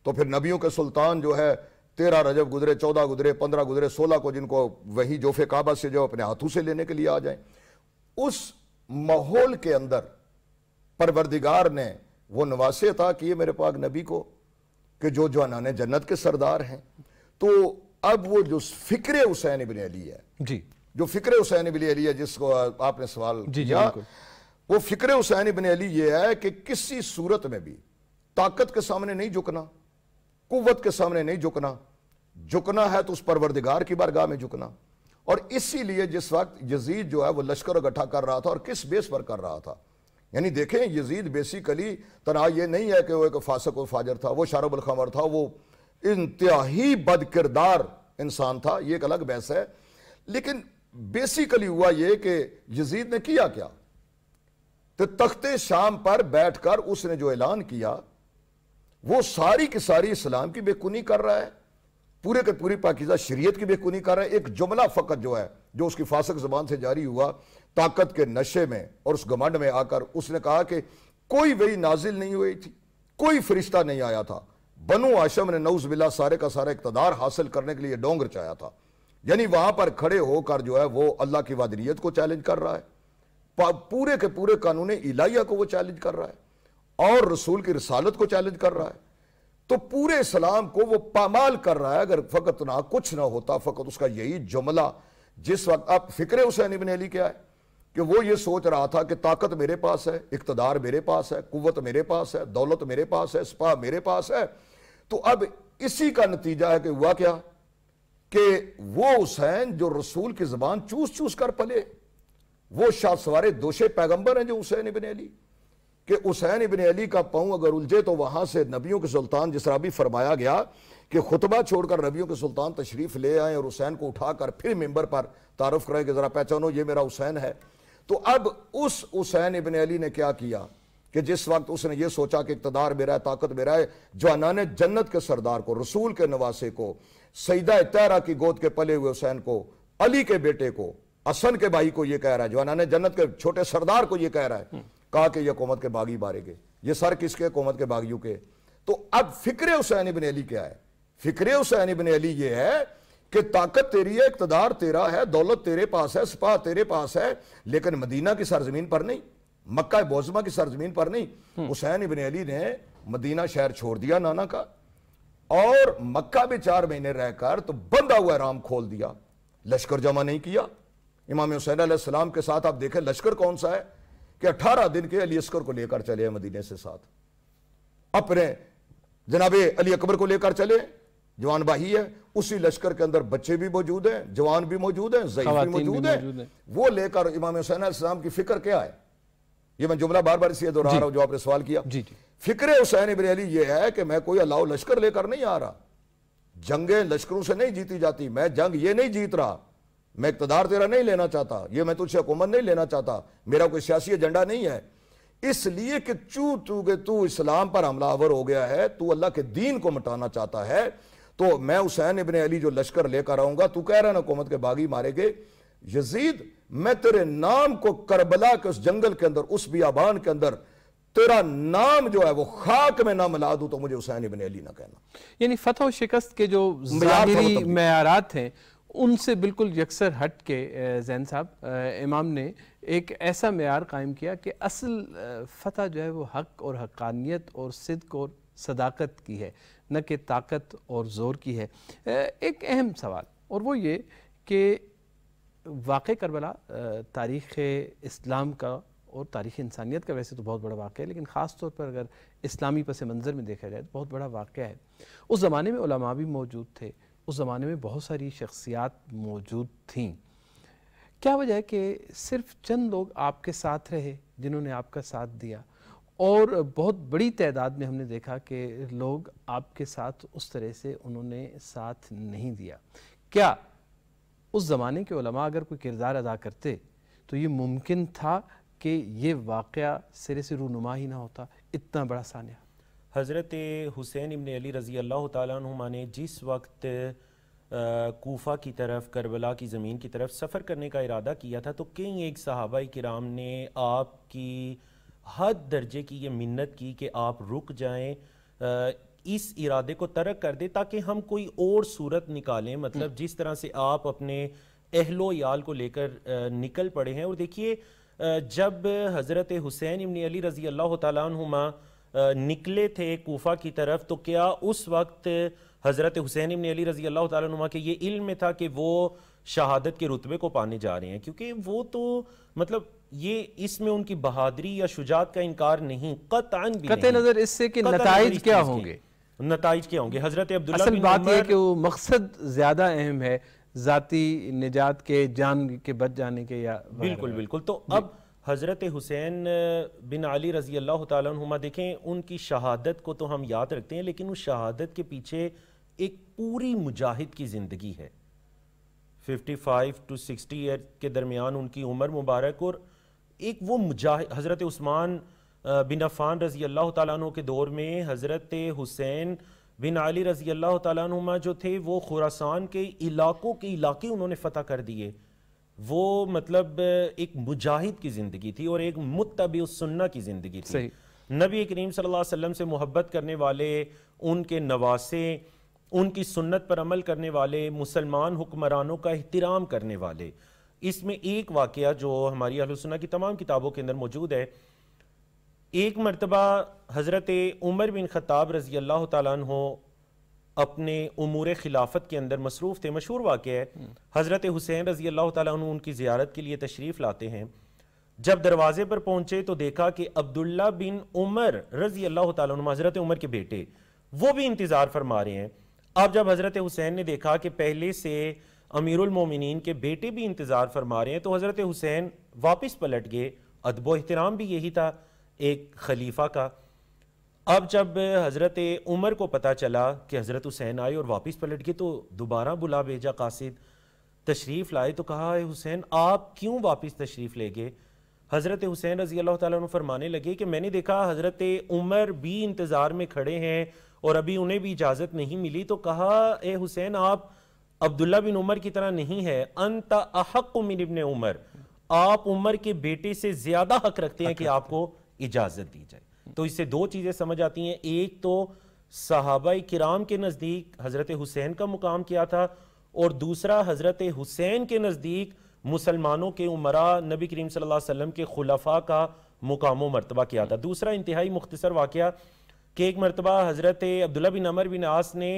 तो फिर नबियों के सुल्तान जो है तेरह रजब गुजरे चौदह गुजरे पंद्रह गुजरे सोलह को जिनको वही जोफे काबा से जो अपने हाथों से लेने के लिए आ जाएं उस माहौल के अंदर परवरदिगार ने वो नवासे था कि ये मेरे पाक नबी को कि जो जो नान जन्नत के सरदार हैं तो अब वो जो फिक्र हुसैन बिन अली है जी जो फिक्र हुसैन बिन अली है जिसको आपने सवाल जी किया वो फिक्र हुसैन बिन अली ये है कि किसी सूरत में भी ताकत के सामने नहीं झुकना कुत के सामने नहीं झुकना झुकना है तो उस परवरदिगार की बारगाह में झुकना और इसीलिए जिस वक्त यजीद जो है वो लश्कर इकट्ठा कर रहा था और किस बेस पर कर रहा था यानी देखें यजीद बेसिकली तना ये नहीं है कि वो एक फासक व फाजर था वो शारब खमर था वो इंतहाई किरदार इंसान था ये एक अलग बहस है लेकिन बेसिकली हुआ ये कि यजीद ने किया क्या तो तख्ते शाम पर बैठकर उसने जो ऐलान किया वो सारी की सारी इस्लाम की बेकुनी कर रहा है पूरे के पूरी पाकिजा शरीयत की बेकूनी कर रहे हैं एक जुमला फ़कत जो है जो उसकी फासक जबान से जारी हुआ ताकत के नशे में और उस घमंड में आकर उसने कहा कि कोई वही नाजिल नहीं हुई थी कोई फरिश्ता नहीं आया था बनु आशम ने नौज बिल्ला सारे का सारा इकतदार हासिल करने के लिए डोंग रचाया था यानी वहां पर खड़े होकर जो है वो अल्लाह की वादरीत को चैलेंज कर रहा है पूरे के पूरे कानून इलाइया को वो चैलेंज कर रहा है और रसूल की रसालत को चैलेंज कर रहा है तो पूरे इस्लाम को वो पामाल कर रहा है अगर फ़कत ना कुछ ना होता फ़कत उसका यही जुमला जिस वक्त अब फिक्र हुसैन इबन अली क्या है कि वो ये सोच रहा था कि ताकत मेरे पास है इकतदार मेरे पास है कुत मेरे पास है दौलत मेरे पास है स्पा मेरे पास है तो अब इसी का नतीजा है कि हुआ क्या कि वो हुसैन जो रसूल की ज़बान चूस चूस कर पले वो शाह सवारे दोषे पैगंबर हैं जो हुसैन इबन अली कि हुसैन इबन अली का पाँव अगर उलझे तो वहाँ से नबियों के सुल्तान जिस तरह भी फरमाया गया कि खुतबा छोड़कर नबियों के सुल्तान तशरीफ़ ले आएँ और हुसैन को उठाकर फिर मेम्बर पर तारफ़ करें कि ज़रा पहचानो ये मेरा हुसैन है तो अब उस हुसैन इबन अली ने क्या किया कि जिस वक्त उसने ये सोचा कि इकतदार मेरा है ताकत मेरा है अनान जन्नत के सरदार को रसूल के नवासे को सईदा तैरा की गोद के पले हुए हुसैन को अली के बेटे को असन के भाई को ये कह रहा है जवानान जन्नत के छोटे सरदार को ये कह रहा है कहा कि यह कौमत के बागी बारे के ये सर किसके कौमत के बागियों के तो अब फिक्र हुसैन इबन अली क्या है फिक्र हुसैन इबन अली ये है कि ताकत तेरी है इकतदार तेरा है दौलत तेरे पास है सिपा तेरे पास है लेकिन मदीना की सरजमीन पर नहीं मक्का बोजमा की सरजमीन पर नहीं हम्म। हुसैन इबन अली ने मदीना शहर छोड़ दिया नाना का और मक्का भी चार महीने रहकर तो बंधा हुआ राम खोल दिया लश्कर जमा नहीं किया इमाम हुसैन सलाम के साथ आप देखें लश्कर कौन सा है कि 18 दिन के अली असकर को लेकर चले मदीने से साथ अपने जनाब अली अकबर को लेकर चले जवान बाही है उसी लश्कर के अंदर बच्चे भी मौजूद हैं जवान भी मौजूद हैं जयीफ भी मौजूद हैं वो लेकर इमाम हुसैन इस्लाम की फिक्र क्या है ये मैं जुमला बार बार इसलिए दोहरा रहा हूं जो आपने सवाल किया जी जी फिक्र हुसैन इबन अली ये है कि मैं कोई अलाव लश्कर लेकर नहीं आ रहा जंगे लश्करों से नहीं जीती जाती मैं जंग ये नहीं जीत रहा मैं इकतदार तेरा नहीं लेना चाहता ये मैं तुझसे हुकूमत नहीं लेना चाहता मेरा कोई सियासी एजेंडा नहीं है इसलिए कि चू तू के तू इस्लाम पर हमलावर हो गया है तू अल्लाह के दीन को मिटाना चाहता है तो मैं हुसैन इबन अली जो लश्कर लेकर आऊंगा तू कह रहा ना हुकूमत के बागी गए यजीद मैं तेरे नाम को करबला के उस जंगल के अंदर उस बियाबान के अंदर तेरा नाम जो है वो खाक में ना मिला दू तो मुझे हुसैन इबन अली ना कहना यानी फतह शिकस्त के जो मैारात हैं उनसे बिल्कुल यकसर हट के जैन साहब इमाम ने एक ऐसा मैार कायम किया कि असल फ़तह जो है वो हक और हकानियत और सिद्क और सदाकत की है न कि ताकत और ज़ोर की है एक अहम सवाल और वो ये कि वाक़ करबला तारीख़ इस्लाम का और तारीख़ इंसानियत का वैसे तो बहुत बड़ा वाक़ है लेकिन ख़ास तौर पर अगर इस्लामी पस मंज़र में देखा जाए तो बहुत बड़ा वाक़ है उस ज़माने में भी मौजूद थे उस ज़माने में बहुत सारी शख्सियात मौजूद थीं क्या वजह है कि सिर्फ चंद लोग आपके साथ रहे जिन्होंने आपका साथ दिया और बहुत बड़ी तादाद में हमने देखा कि लोग आपके साथ उस तरह से उन्होंने साथ नहीं दिया क्या उस ज़माने के उलमा अगर कोई किरदार अदा करते तो ये मुमकिन था कि ये वाक़ सिरे से रूनुमा ही ना होता इतना बड़ा सानिया हज़रत हुसैन इबन अली रज़ी अल्लाह तुमा ने जिस वक्त कोफा की तरफ करबला की ज़मीन की तरफ सफ़र करने का इरादा किया था तो कई एक सहाबा कराम ने आपकी हद दर्जे की ये मिन्नत की कि आप रुक जाएँ इस इरादे को तरक कर दें ताकि हम कोई और सूरत निकालें मतलब जिस तरह से आप अपने अहलो याल को लेकर निकल पड़े हैं और देखिए जब हज़रत हुसैन इमन अली रज़ी अल्लाह तुमा निकले थे कोफा की तरफ तो क्या उस वक्त हज़रत हुसैन इबन अली रज़ी अल्लाह तुमा के ये इल्म में था कि वो शहादत के रुतबे को पाने जा रहे हैं क्योंकि वो तो मतलब ये इसमें उनकी बहादरी या शुजात का इनकार नहीं कतान भी कत नज़र इससे कि नतज क्या होंगे नतज क्या होंगे हज़रत अब्दुल्ला असल बात यह कि वो मकसद ज़्यादा अहम है ज़ाती निजात के जान के बच जाने के या बिल्कुल बिल्कुल तो अब हज़रत हुसैन बिन अली रज़ी अल्लाह तुमा देखें उनकी शहादत को तो हम याद रखते हैं लेकिन उस शहादत के पीछे एक पूरी मुजाहिद की ज़िंदगी है 55 टू 60 ईयर के दरमियान उनकी उम्र मुबारक और एक वो मुजाहिद हज़रत उस्मान बिन अफ़ान रज़ी अल्लाह तु के दौर में हज़रत हुसैन बिन अली रज़ी अल्लाह तुमा जो थे वो खुरासान के इलाकों के इलाके उन्होंने फ़तह कर दिए वो मतलब एक मुजाहिद की ज़िंदगी थी और एक मुतबी सुन्ना की ज़िंदगी थी नबी करीम सल्लल्लाहु अलैहि वसल्लम से मोहब्बत करने वाले उनके नवासे उनकी सुन्नत पर अमल करने वाले मुसलमान हुक्मरानों का अहतराम करने वाले इसमें एक वाक़ जो हमारी आलोचना की तमाम किताबों के अंदर मौजूद है एक मरतबा हज़रत उमर बिन ख़ताब रज़ी अल्लाह तु अपने उमूर खिलाफत के अंदर मसरूफ़ थे मशहूर वाक़ है हज़रत हुसैन रज़ी अल्लाह तुम उनकी ज़्यारत के लिए तशरीफ़ लाते हैं जब दरवाजे पर पहुंचे तो देखा कि अब्दुल्ला बिन उमर रजी अल्लाह तुम हज़रत उमर के बेटे वो भी इंतज़ार फरमा रहे हैं अब जब हज़रत हुसैन ने देखा कि पहले से अमीरमिन के बेटे भी इंतज़ार फरमा रहे हैं तो हज़रत हुसैन वापस पलट गए अदबो एहतराम भी यही था एक खलीफा का अब जब हज़रत उमर को पता चला कि हज़रत हुसैन आए और वापस पलट गए तो दोबारा बुला भेजा कासिद तशरीफ़ लाए तो कहा हुसैन आप क्यों वापस तशरीफ़ ले गए हज़रत हुसैन रज़ी अल्लाह ताली फरमाने लगे कि मैंने देखा हज़रत उमर भी इंतज़ार में खड़े हैं और अभी उन्हें भी इजाज़त नहीं मिली तो कहा ए हुसैन आप अब्दुल्ला बिन उमर की तरह नहीं है अंत अहक उमिन इबन उमर आप उमर के बेटे से ज़्यादा हक रखते हैं कि आपको इजाज़त दी जाए तो इससे दो चीज़ें समझ आती हैं एक तो सहाबा किराम के नज़दीक हज़रत हुसैन का मुकाम किया था और दूसरा हज़रत हुसैन के नज़दीक मुसलमानों के उमरा नबी करीम सल्लल्लाहु अलैहि वसल्लम के खुलफा का मुकामो मरतबा किया था दूसरा इंतहाई मुख्तसर वाक़ कि एक मरतबा हज़रत अब्दुल्ला बिन अमर बिन आस ने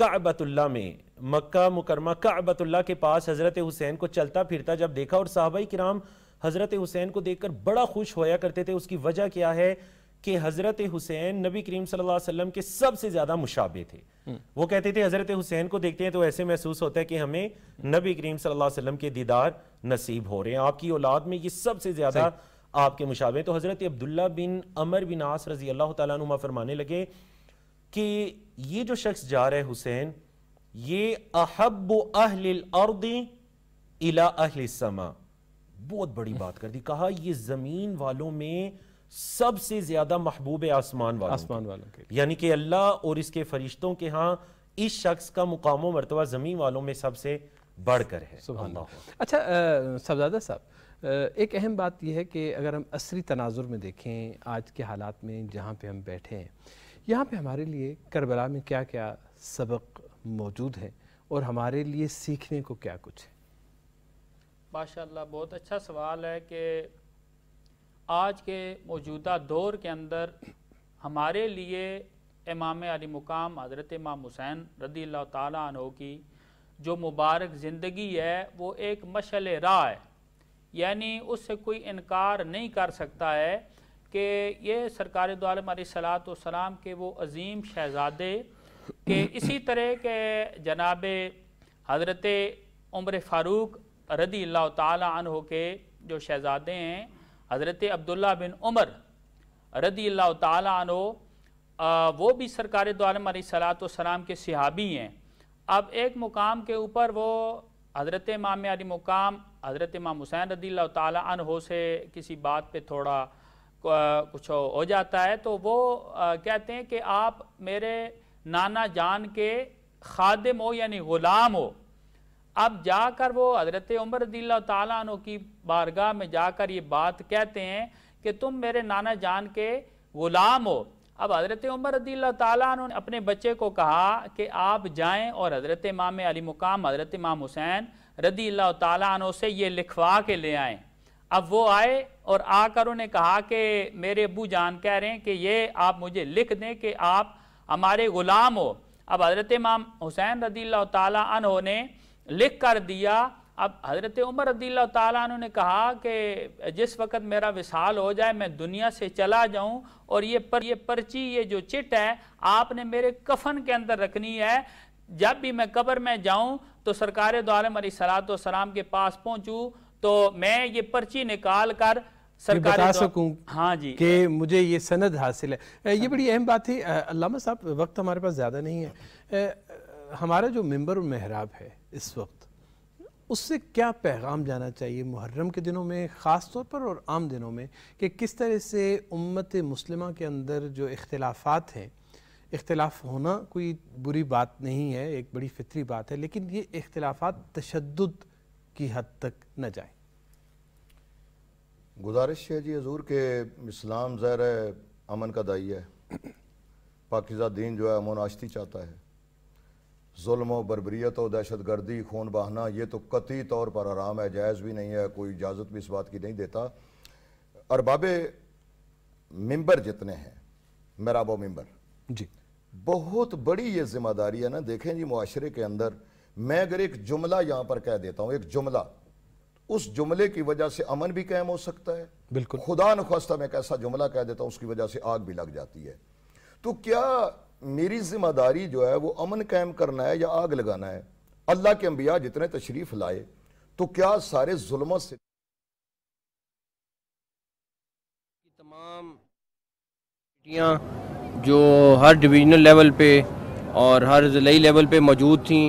काबतुल्ला में मक्का मुकरमा काबतुल्ला के पास हज़रत हुसैन को चलता फिरता जब देखा और साहबा कराम हज़रत हुसैन को देखकर बड़ा खुश होया करते थे उसकी वजह क्या है कि हज़रत हुसैन नबी करीम सल्लल्लाहु अलैहि वसल्लम के सबसे ज़्यादा मुशाबे थे हम्म। वो कहते थे हज़रत हुसैन को देखते हैं तो ऐसे महसूस होता है कि हमें नबी करीम सल्लल्लाहु अलैहि वसल्लम के दीदार नसीब हो रहे हैं आपकी औलाद में ये सबसे ज़्यादा आपके मुशाबे तो हज़रत अब्दुल्ला बिन अमर बिन आस रजी अल्लाह तुमा फरमाने लगे कि ये जो शख्स जा रहे हुसैन ये अहब अहल अर्द इला अहल समा बहुत बड़ी बात कर दी कहा ये जमीन वालों में सबसे ज्यादा महबूब आसमान वाले आसमान वालों के यानी कि अल्लाह और इसके फरिश्तों के यहाँ इस शख्स का मुकाम मरतबा जमीन वालों में सबसे बढ़कर है अच्छा सबजादा साहब एक अहम बात यह है कि अगर हम असरी तनाजुर में देखें आज के हालात में जहाँ पे हम बैठे हैं यहाँ पे हमारे लिए करबला में क्या क्या सबक मौजूद है और हमारे लिए सीखने को क्या कुछ है माशाल्लाह बहुत अच्छा सवाल है कि आज के मौजूदा दौर के अंदर हमारे लिए इमाम अली मुकाम हज़रत इमाम हुसैन रदी अल्लाह की जो मुबारक ज़िंदगी है वो एक मशल राह है यानी उससे कोई इनकार नहीं कर सकता है कि ये सरकार दोम सलाम के वो अजीम शहज़ादे के इसी तरह के जनाब हज़रत उम्र फ़ारूक रदी अल्लाह तन के जो शहज़ादे हैं हज़रत अब्दुल्ला बिन उमर रदी अल्लाह तन वो भी सरकार दोम सलाम के सिहाबी हैं अब एक मुकाम के ऊपर वो हज़रत इमाम अली मुकाम हज़रत इमाम हुसैन रदी अल्लाह तन से किसी बात पर थोड़ा कुछ हो जाता है तो वो कहते हैं कि आप मेरे नाना जान के खादम हो यानी ग़ुलाम हो अब जाकर वो हजरत उमर दिल्ला तु की बारगाह में जाकर ये बात कहते हैं कि तुम मेरे नाना जान के ग़ुलाम हो अब हज़रत उमर रदील्ला ने अपने बच्चे को कहा कि आप जाएं और हज़रत इमाम अली मुकाम हज़रत इमाम हुसैन रदी तनों से ये लिखवा के ले आए अब वो आए और आकर उन्हें कहा कि मेरे अबू जान कह रहे हैं कि ये आप मुझे लिख दें कि आप हमारे ग़ुलाम हो अब हज़रत इमाम हुसैन रदी तु ने लिख कर दिया अब हज़रत उमर रदील्ला तु ने कहा कि जिस वक़्त मेरा विशाल हो जाए मैं दुनिया से चला जाऊं और ये पर ये पर्ची ये जो चिट है आपने मेरे कफन के अंदर रखनी है जब भी मैं कब्र में जाऊं तो सरकार अली सलात सलाम के पास पहुंचूं तो मैं ये पर्ची निकाल कर सरकार बता सकूं हाँ जी कि मुझे ये सनद हासिल है ये बड़ी अहम बात थी अलामा साहब वक्त हमारे पास ज़्यादा नहीं है हमारा जो मेंबर महराब है इस वक्त उससे क्या पैगाम जाना चाहिए मुहर्रम के दिनों में ख़ास तौर पर और आम दिनों में कि किस तरह से उम्मत मुस्लिमा के अंदर जो इख्तलाफात हैं इख्तलाफ होना कोई बुरी बात नहीं है एक बड़ी फितरी बात है लेकिन ये इख्तलाफात तशद की हद तक न जाए गुजारिश है जी हजूर के इस्लाम ज़हर अमन का दाइ है पाकिजा दीन जो है अमन आशती चाहता है जुल्म बरबरीत और दहशत गर्दी खून बहाना ये तो कती तौर पर आराम है जायज़ भी नहीं है कोई इजाज़त भी इस बात की नहीं देता अरबाब मंबर जितने हैं मेराबो मम्बर जी बहुत बड़ी ये जिम्मेदारी है ना देखें जी माशरे के अंदर मैं अगर एक जुमला यहाँ पर कह देता हूँ एक जुमला उस जुमले की वजह से अमन भी कायम हो सकता है बिल्कुल खुदा नखास्ता मैं एक ऐसा जुमला कह देता हूँ उसकी वजह से आग भी लग जाती है तो क्या मेरी जिम्मेदारी जो है वो अमन कायम करना है या आग लगाना है अल्लाह के अम्बिया जितने तशरीफ लाए तो क्या सारे जुल्मत से तमाम जो हर डिवीजनल लेवल पे और हर ज़िली लेवल पे मौजूद थी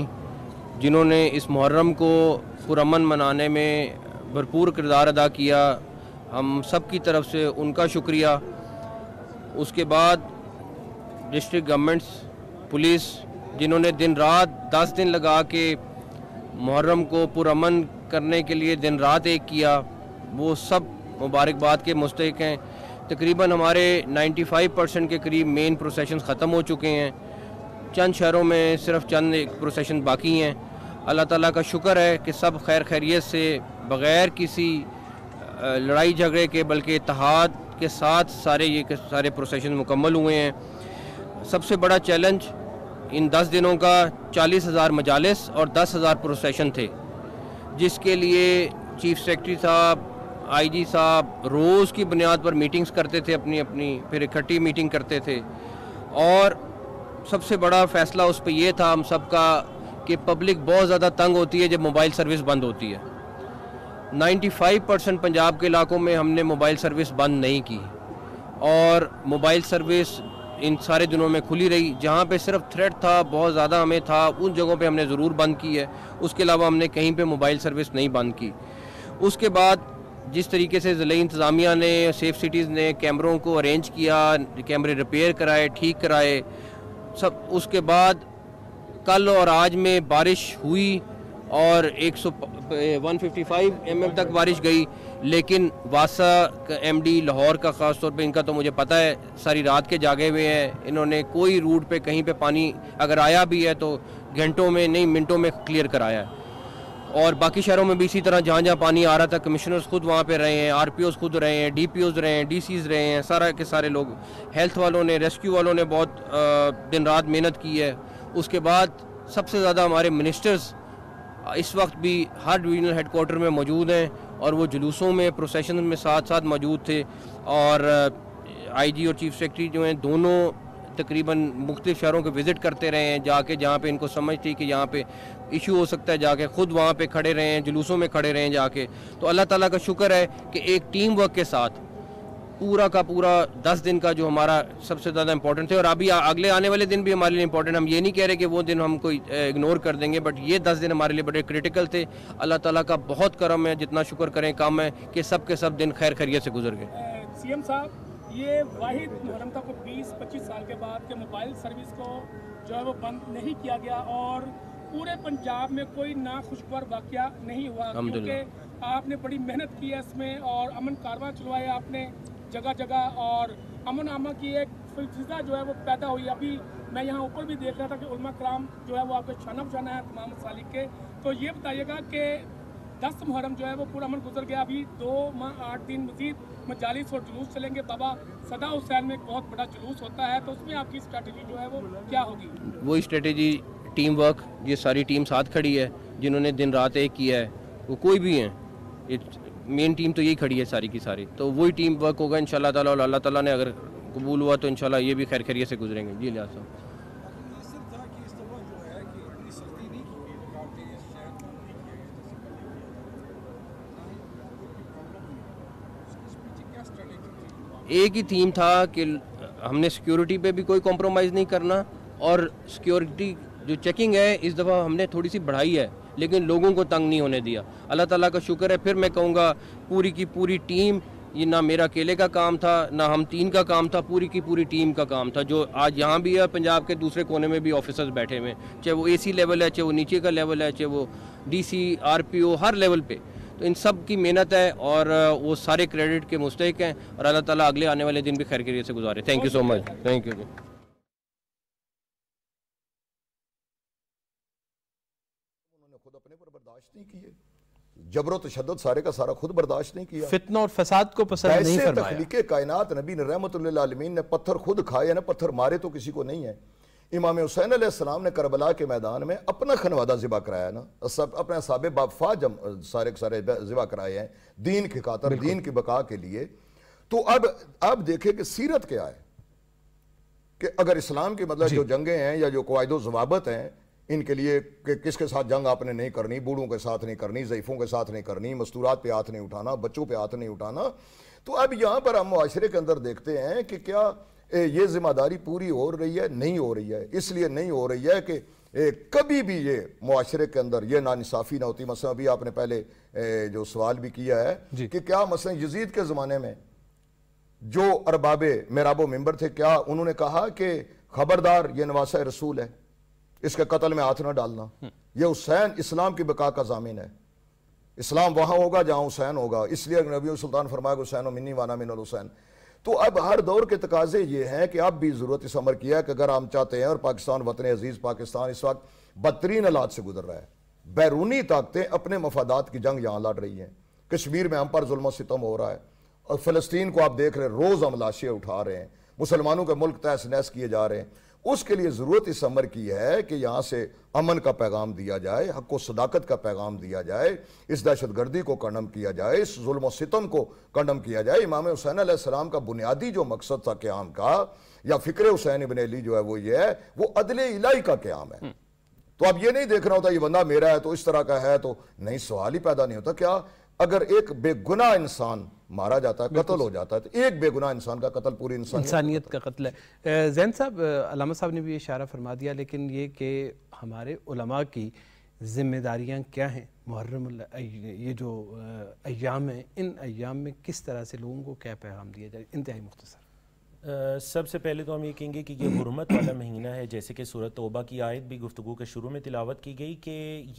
जिन्होंने इस मुहर्रम को पुरमन मनाने में भरपूर किरदार अदा किया हम सब की तरफ से उनका शुक्रिया उसके बाद डिस्ट्रिक्ट गवर्नमेंट्स पुलिस जिन्होंने दिन रात दस दिन लगा के मुहर्रम को पुरमन करने के लिए दिन रात एक किया वो सब मुबारकबाद के मुस्तक हैं तकरीबन हमारे 95 परसेंट के करीब मेन प्रोसेशन ख़त्म हो चुके हैं चंद शहरों में सिर्फ चंद एक प्रोसेशन बाकी हैं अल्लाह ताला का शुक्र है कि सब खैर खैरियत से बग़ैर किसी लड़ाई झगड़े के बल्कि इतिहाद के साथ सारे ये सारे प्रोसेशन मुकम्मल हुए हैं सबसे बड़ा चैलेंज इन दस दिनों का चालीस हज़ार मजालस और दस हज़ार प्रोसेशन थे जिसके लिए चीफ सेक्रेटरी साहब आईजी साहब रोज़ की बुनियाद पर मीटिंग्स करते थे अपनी अपनी फिर इकट्ठी मीटिंग करते थे और सबसे बड़ा फैसला उस पर यह था हम सब का कि पब्लिक बहुत ज़्यादा तंग होती है जब मोबाइल सर्विस बंद होती है 95 परसेंट पंजाब के इलाकों में हमने मोबाइल सर्विस बंद नहीं की और मोबाइल सर्विस इन सारे दिनों में खुली रही जहाँ पे सिर्फ थ्रेड था बहुत ज़्यादा हमें था उन जगहों पे हमने ज़रूर बंद की है उसके अलावा हमने कहीं पे मोबाइल सर्विस नहीं बंद की उसके बाद जिस तरीके से ज़िले इंतज़ामिया ने सेफ सिटीज़ ने कैमरों को अरेंज किया कैमरे रिपेयर कराए ठीक कराए सब उसके बाद कल और आज में बारिश हुई और फाइव एम एम तक बारिश गई लेकिन वासा एम डी लाहौर का ख़ास तौर पे इनका तो मुझे पता है सारी रात के जागे हुए हैं इन्होंने कोई रूट पे कहीं पे पानी अगर आया भी है तो घंटों में नहीं मिनटों में क्लियर कराया है और बाकी शहरों में भी इसी तरह जहाँ जहाँ पानी आ रहा था कमिश्नर्स खुद वहाँ पे रहे हैं आर खुद रहे हैं डी रहे हैं डी रहे हैं सारा के सारे लोग हेल्थ वालों ने रेस्क्यू वालों ने बहुत दिन रात मेहनत की है उसके बाद सबसे ज़्यादा हमारे मिनिस्टर्स इस वक्त भी हर डिवीजनल हेडकोार्टर में मौजूद हैं और वो जुलूसों में प्रोसेशन में साथ साथ मौजूद थे और आईजी और चीफ सेक्रेटरी जो हैं दोनों तकरीबन मुख्तु शहरों के विज़िट करते रहे हैं जाके जहाँ पे इनको समझ थी कि यहाँ पे इशू हो सकता है जाके ख़ुद वहाँ पे खड़े रहे हैं जुलूसों में खड़े रहे हैं जाके तो अल्लाह ताला का शुक्र है कि एक टीम वर्क के साथ पूरा का पूरा दस दिन का जो हमारा सबसे ज़्यादा इम्पोर्टेंट है और अभी अगले आने वाले दिन भी हमारे लिए इम्पोर्टेंट हम ये नहीं कह रहे कि वो दिन हम कोई इग्नोर कर देंगे बट ये दस दिन हमारे लिए बड़े क्रिटिकल थे अल्लाह ताला का बहुत करम है जितना शुक्र करें काम है कि सब के सब दिन खैर खैरियत से गुजर गए सी साहब ये वाहिद मुहरम तक बीस पच्चीस साल के बाद के मोबाइल सर्विस को जो है वो बंद नहीं किया गया और पूरे पंजाब में कोई ना खुशबर वाक़ नहीं हुआ क्योंकि आपने बड़ी मेहनत की है इसमें और अमन कारवा चलवाया आपने जगह जगह और अमन आमा की एक सिलसिला जो है वो पैदा हुई अभी मैं यहाँ ऊपर भी देख रहा था कि उलमा कराम जो है वो आपके छाना बछाना है तमाम मसालिक के तो ये बताइएगा कि दस मुहर्रम जो है वो पूरा अमन गुजर गया अभी दो माह आठ दिन मजीद मजालिस और जुलूस चलेंगे बाबा सदा हुसैन में एक बहुत बड़ा जुलूस होता है तो उसमें आपकी स्ट्रैटेजी जो है वो क्या होगी वो स्ट्रेटेजी टीम वर्क ये सारी टीम साथ खड़ी है जिन्होंने दिन रात एक किया है वो कोई भी है मेन टीम तो यही खड़ी है सारी की सारी तो वही टीम वर्क होगा इन ताला और अल्लाह तला ने अगर कबूल हुआ तो इन ये भी खैर खैरिए से गुजरेंगे जी लिहाज साहब एक ही थीम था कि हमने सिक्योरिटी पे भी कोई कॉम्प्रोमाइज़ नहीं करना और सिक्योरिटी जो चेकिंग है इस दफ़ा हमने थोड़ी सी बढ़ाई है लेकिन लोगों को तंग नहीं होने दिया अल्लाह ताला का शुक्र है फिर मैं कहूँगा पूरी की पूरी टीम ये ना मेरा अकेले का काम था ना हम तीन का काम था पूरी की पूरी टीम का काम था जो आज यहाँ भी है पंजाब के दूसरे कोने में भी ऑफिसर्स बैठे हुए हैं चाहे वो ए लेवल है चाहे वो नीचे का लेवल है चाहे वो डी सी हर लेवल पर तो इन सब की मेहनत है और वो सारे क्रेडिट के मुस्तक हैं और अल्लाह ताला अगले आने वाले दिन भी खैर के से गुजारे thank you so much thank you जबरो तशद सारे का सारा खुद बर्दाश्त नहीं किया फितना और फसाद को पसंद नहीं फरमाया तखलीक कायनात नबी ने रहमतमीन ने पत्थर खुद खाए ना पत्थर मारे तो किसी को नहीं है इमाम हुसैन आसमाम ने करबला के मैदान में अपना खनवादा ज़िबा कराया ना सब अपने साब बाफा जम सारे के सारे ज़िबा कराए हैं दीन की खातर दीन की बका के लिए तो अब अब देखें कि सीरत क्या है कि अगर इस्लाम के मतलब जो जंगे हैं या जो कवायद जवाबत हैं इनके लिए कि किसके साथ जंग आपने नहीं करनी बूढ़ों के साथ नहीं करनी ज़यीफ़ों के साथ नहीं करनी मस्तूरात पे हाथ नहीं उठाना बच्चों पे हाथ नहीं उठाना तो अब यहाँ पर हम माशरे के अंदर देखते हैं कि क्या ये जिम्मेदारी पूरी हो रही है नहीं हो रही है इसलिए नहीं हो रही है कि कभी भी ये माशरे के अंदर ये नानसाफ़ी ना होती मसला अभी आपने पहले जो सवाल भी किया है कि क्या मसला यजीद के ज़माने में जो अरबाब मेराबो मेंबर थे क्या उन्होंने कहा कि खबरदार ये नवासा रसूल है इसके कत्ल में हाथ ना डालना यह हुसैन इस्लाम की बका का जामिन है इस्लाम वहां होगा जहां हुसैन होगा इसलिए नबी सुल्तान फरमाया हुसैन मिनी वाना मिनल हुसैन तो अब हर दौर के तकाजे ये हैं कि अब भी ज़रूरत इस अमर किया कि अगर हम चाहते हैं और पाकिस्तान वतन अजीज़ पाकिस्तान इस वक्त बदतरीन हालात से गुजर रहा है बैरूनी ताकतें अपने मफादात की जंग यहां लड़ रही हैं कश्मीर में हम पर जुल्म सितम हो रहा है और फ़लस्तीन को आप देख रहे हैं रोज़ हम लाशें उठा रहे हैं मुसलमानों के मुल्क तहस नहस किए जा रहे हैं उसके लिए ज़रूरत इस अमर की है कि यहाँ से अमन का पैगाम दिया जाए हक सदाकत का पैगाम दिया जाए इस दहशत गर्दी को कंडम किया जाए इस जुल्म सितम को कंडम किया जाए इमाम हुसैन सलाम का बुनियादी जो मकसद था क्याम का या फ़िक्र हुसैन बनेली अली जो है वो ये है वो अदल इलाई का क्याम है तो अब ये नहीं देख रहा होता ये बंदा मेरा है तो इस तरह का है तो नहीं सवाल ही पैदा नहीं होता क्या अगर एक बेगुना इंसान मारा जाता है कत्ल हो जाता है तो एक बेगुनाह इंसान का कत्ल पूरी इंसानियत का कत्ल है जैन साहब अलामा साहब ने भी इशारा फरमा दिया लेकिन ये कि हमारे उलमा की जिम्मेदारियाँ क्या हैं मुहर्रम ये जो अयाम हैं इन अयाम में किस तरह से लोगों को क्या पैगाम दिया जाए इंतहाई मुख्तसर सबसे पहले तो हम ये कहेंगे कि ये हरमत वाला महीना है जैसे कि सूरत तोबा की आयत भी गुफ्तु के शुरू में तिलावत की गई कि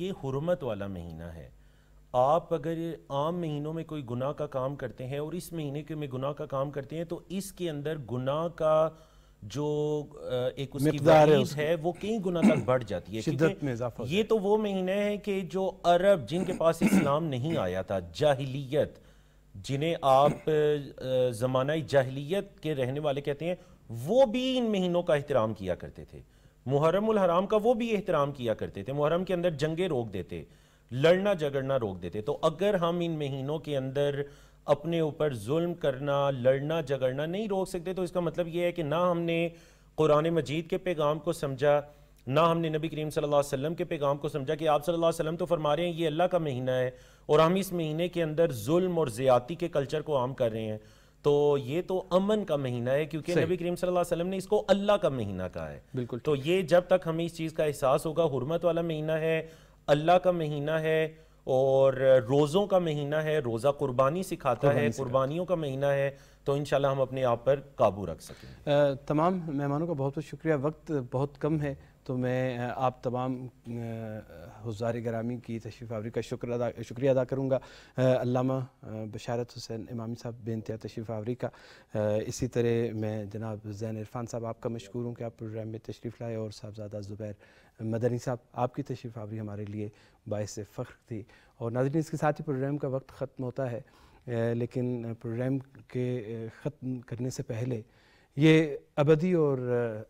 ये हरमत वाला महीना है आप अगर आम महीनों में कोई गुनाह का काम करते हैं और इस महीने के में गुनाह का काम करते हैं तो इसके अंदर गुनाह का जो एक उसकी है, है वो कई गुना तक बढ़ जाती है शिद्दत में इजाफा ये तो वो महीना है कि जो अरब जिनके पास इस्लाम नहीं आया था जाहिलियत जिन्हें आप जमाना जाहिलियत के रहने वाले कहते हैं वो भी इन महीनों का एहतराम किया करते थे मुहर्रम हराम का वो भी एहतराम किया करते थे मुहर्रम के अंदर जंगे रोक देते लड़ना झगड़ना रोक देते तो अगर हम इन महीनों के अंदर अपने ऊपर जुल्म करना लड़ना झगड़ना नहीं रोक सकते तो इसका मतलब यह है कि ना हमने कुरान मजीद के पैगाम को समझा ना हमने नबी करीम सल्लल्लाहु अलैहि वसल्लम के पैगाम को समझा कि आप सल्लल्लाहु अलैहि वसल्लम तो फरमा रहे हैं ये अल्लाह का महीना है और हम इस महीने के अंदर जुल्म और ज़्यादती के कल्चर को आम कर रहे हैं तो ये तो अमन का महीना है क्योंकि नबी करीम सल्लल्लाहु अलैहि वसल्लम ने इसको अल्लाह का महीना कहा है बिल्कुल तो ये जब तक हमें इस चीज़ का एहसास होगा हुरमत वाला महीना है अल्लाह का महीना है और रोज़ों का महीना है रोज़ा कुर्बानी सिखाता है कुर्बानियों का महीना है तो इन हम अपने आप पर काबू रख सकें तमाम मेहमानों का बहुत बहुत शुक्रिया वक्त बहुत कम है तो मैं आप तमाम हज़ार ग्रामी की तशरीफ़ आवरी का शुक्र अदा शुक्रिया अदा करूँगा बशारत हुसैन इमामी साहब बेनतिया तशरीफ़ आवरी का इसी तरह मैं जनाब जैन इरफान साहब आपका मशहूर हूँ कि आप प्रोग्राम में तशरीफ़ लाए और साहबजादा ज़ुबैर मदनी साहब आपकी तशरीफ़ आवरी हमारे लिए बायस फ़ख्र थी और नाजरीन इसके साथ ही प्रोग्राम का वक्त ख़त्म होता है लेकिन प्रोग्राम के ख़त्म करने से पहले ये अबदी और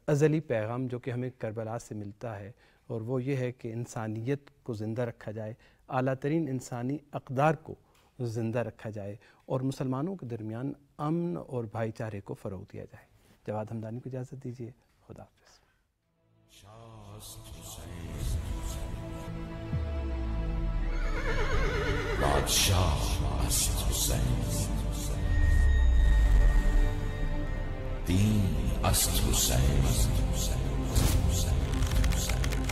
अज़ली पैगाम जो कि हमें करबला से मिलता है और वो ये है कि इंसानियत को ज़िंदा रखा जाए अली तरीन इंसानी अकदार को ज़िंदा रखा जाए और मुसलमानों के दरमियान अमन और भाईचारे को फ़रोग दिया जाए जवाब हमदानी को इजाज़त दीजिए खुदा तीन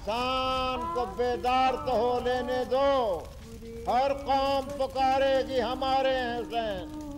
इंसान को बेदार तो हो लेने दो हर कौम पुकारेगी हमारे हैं सैन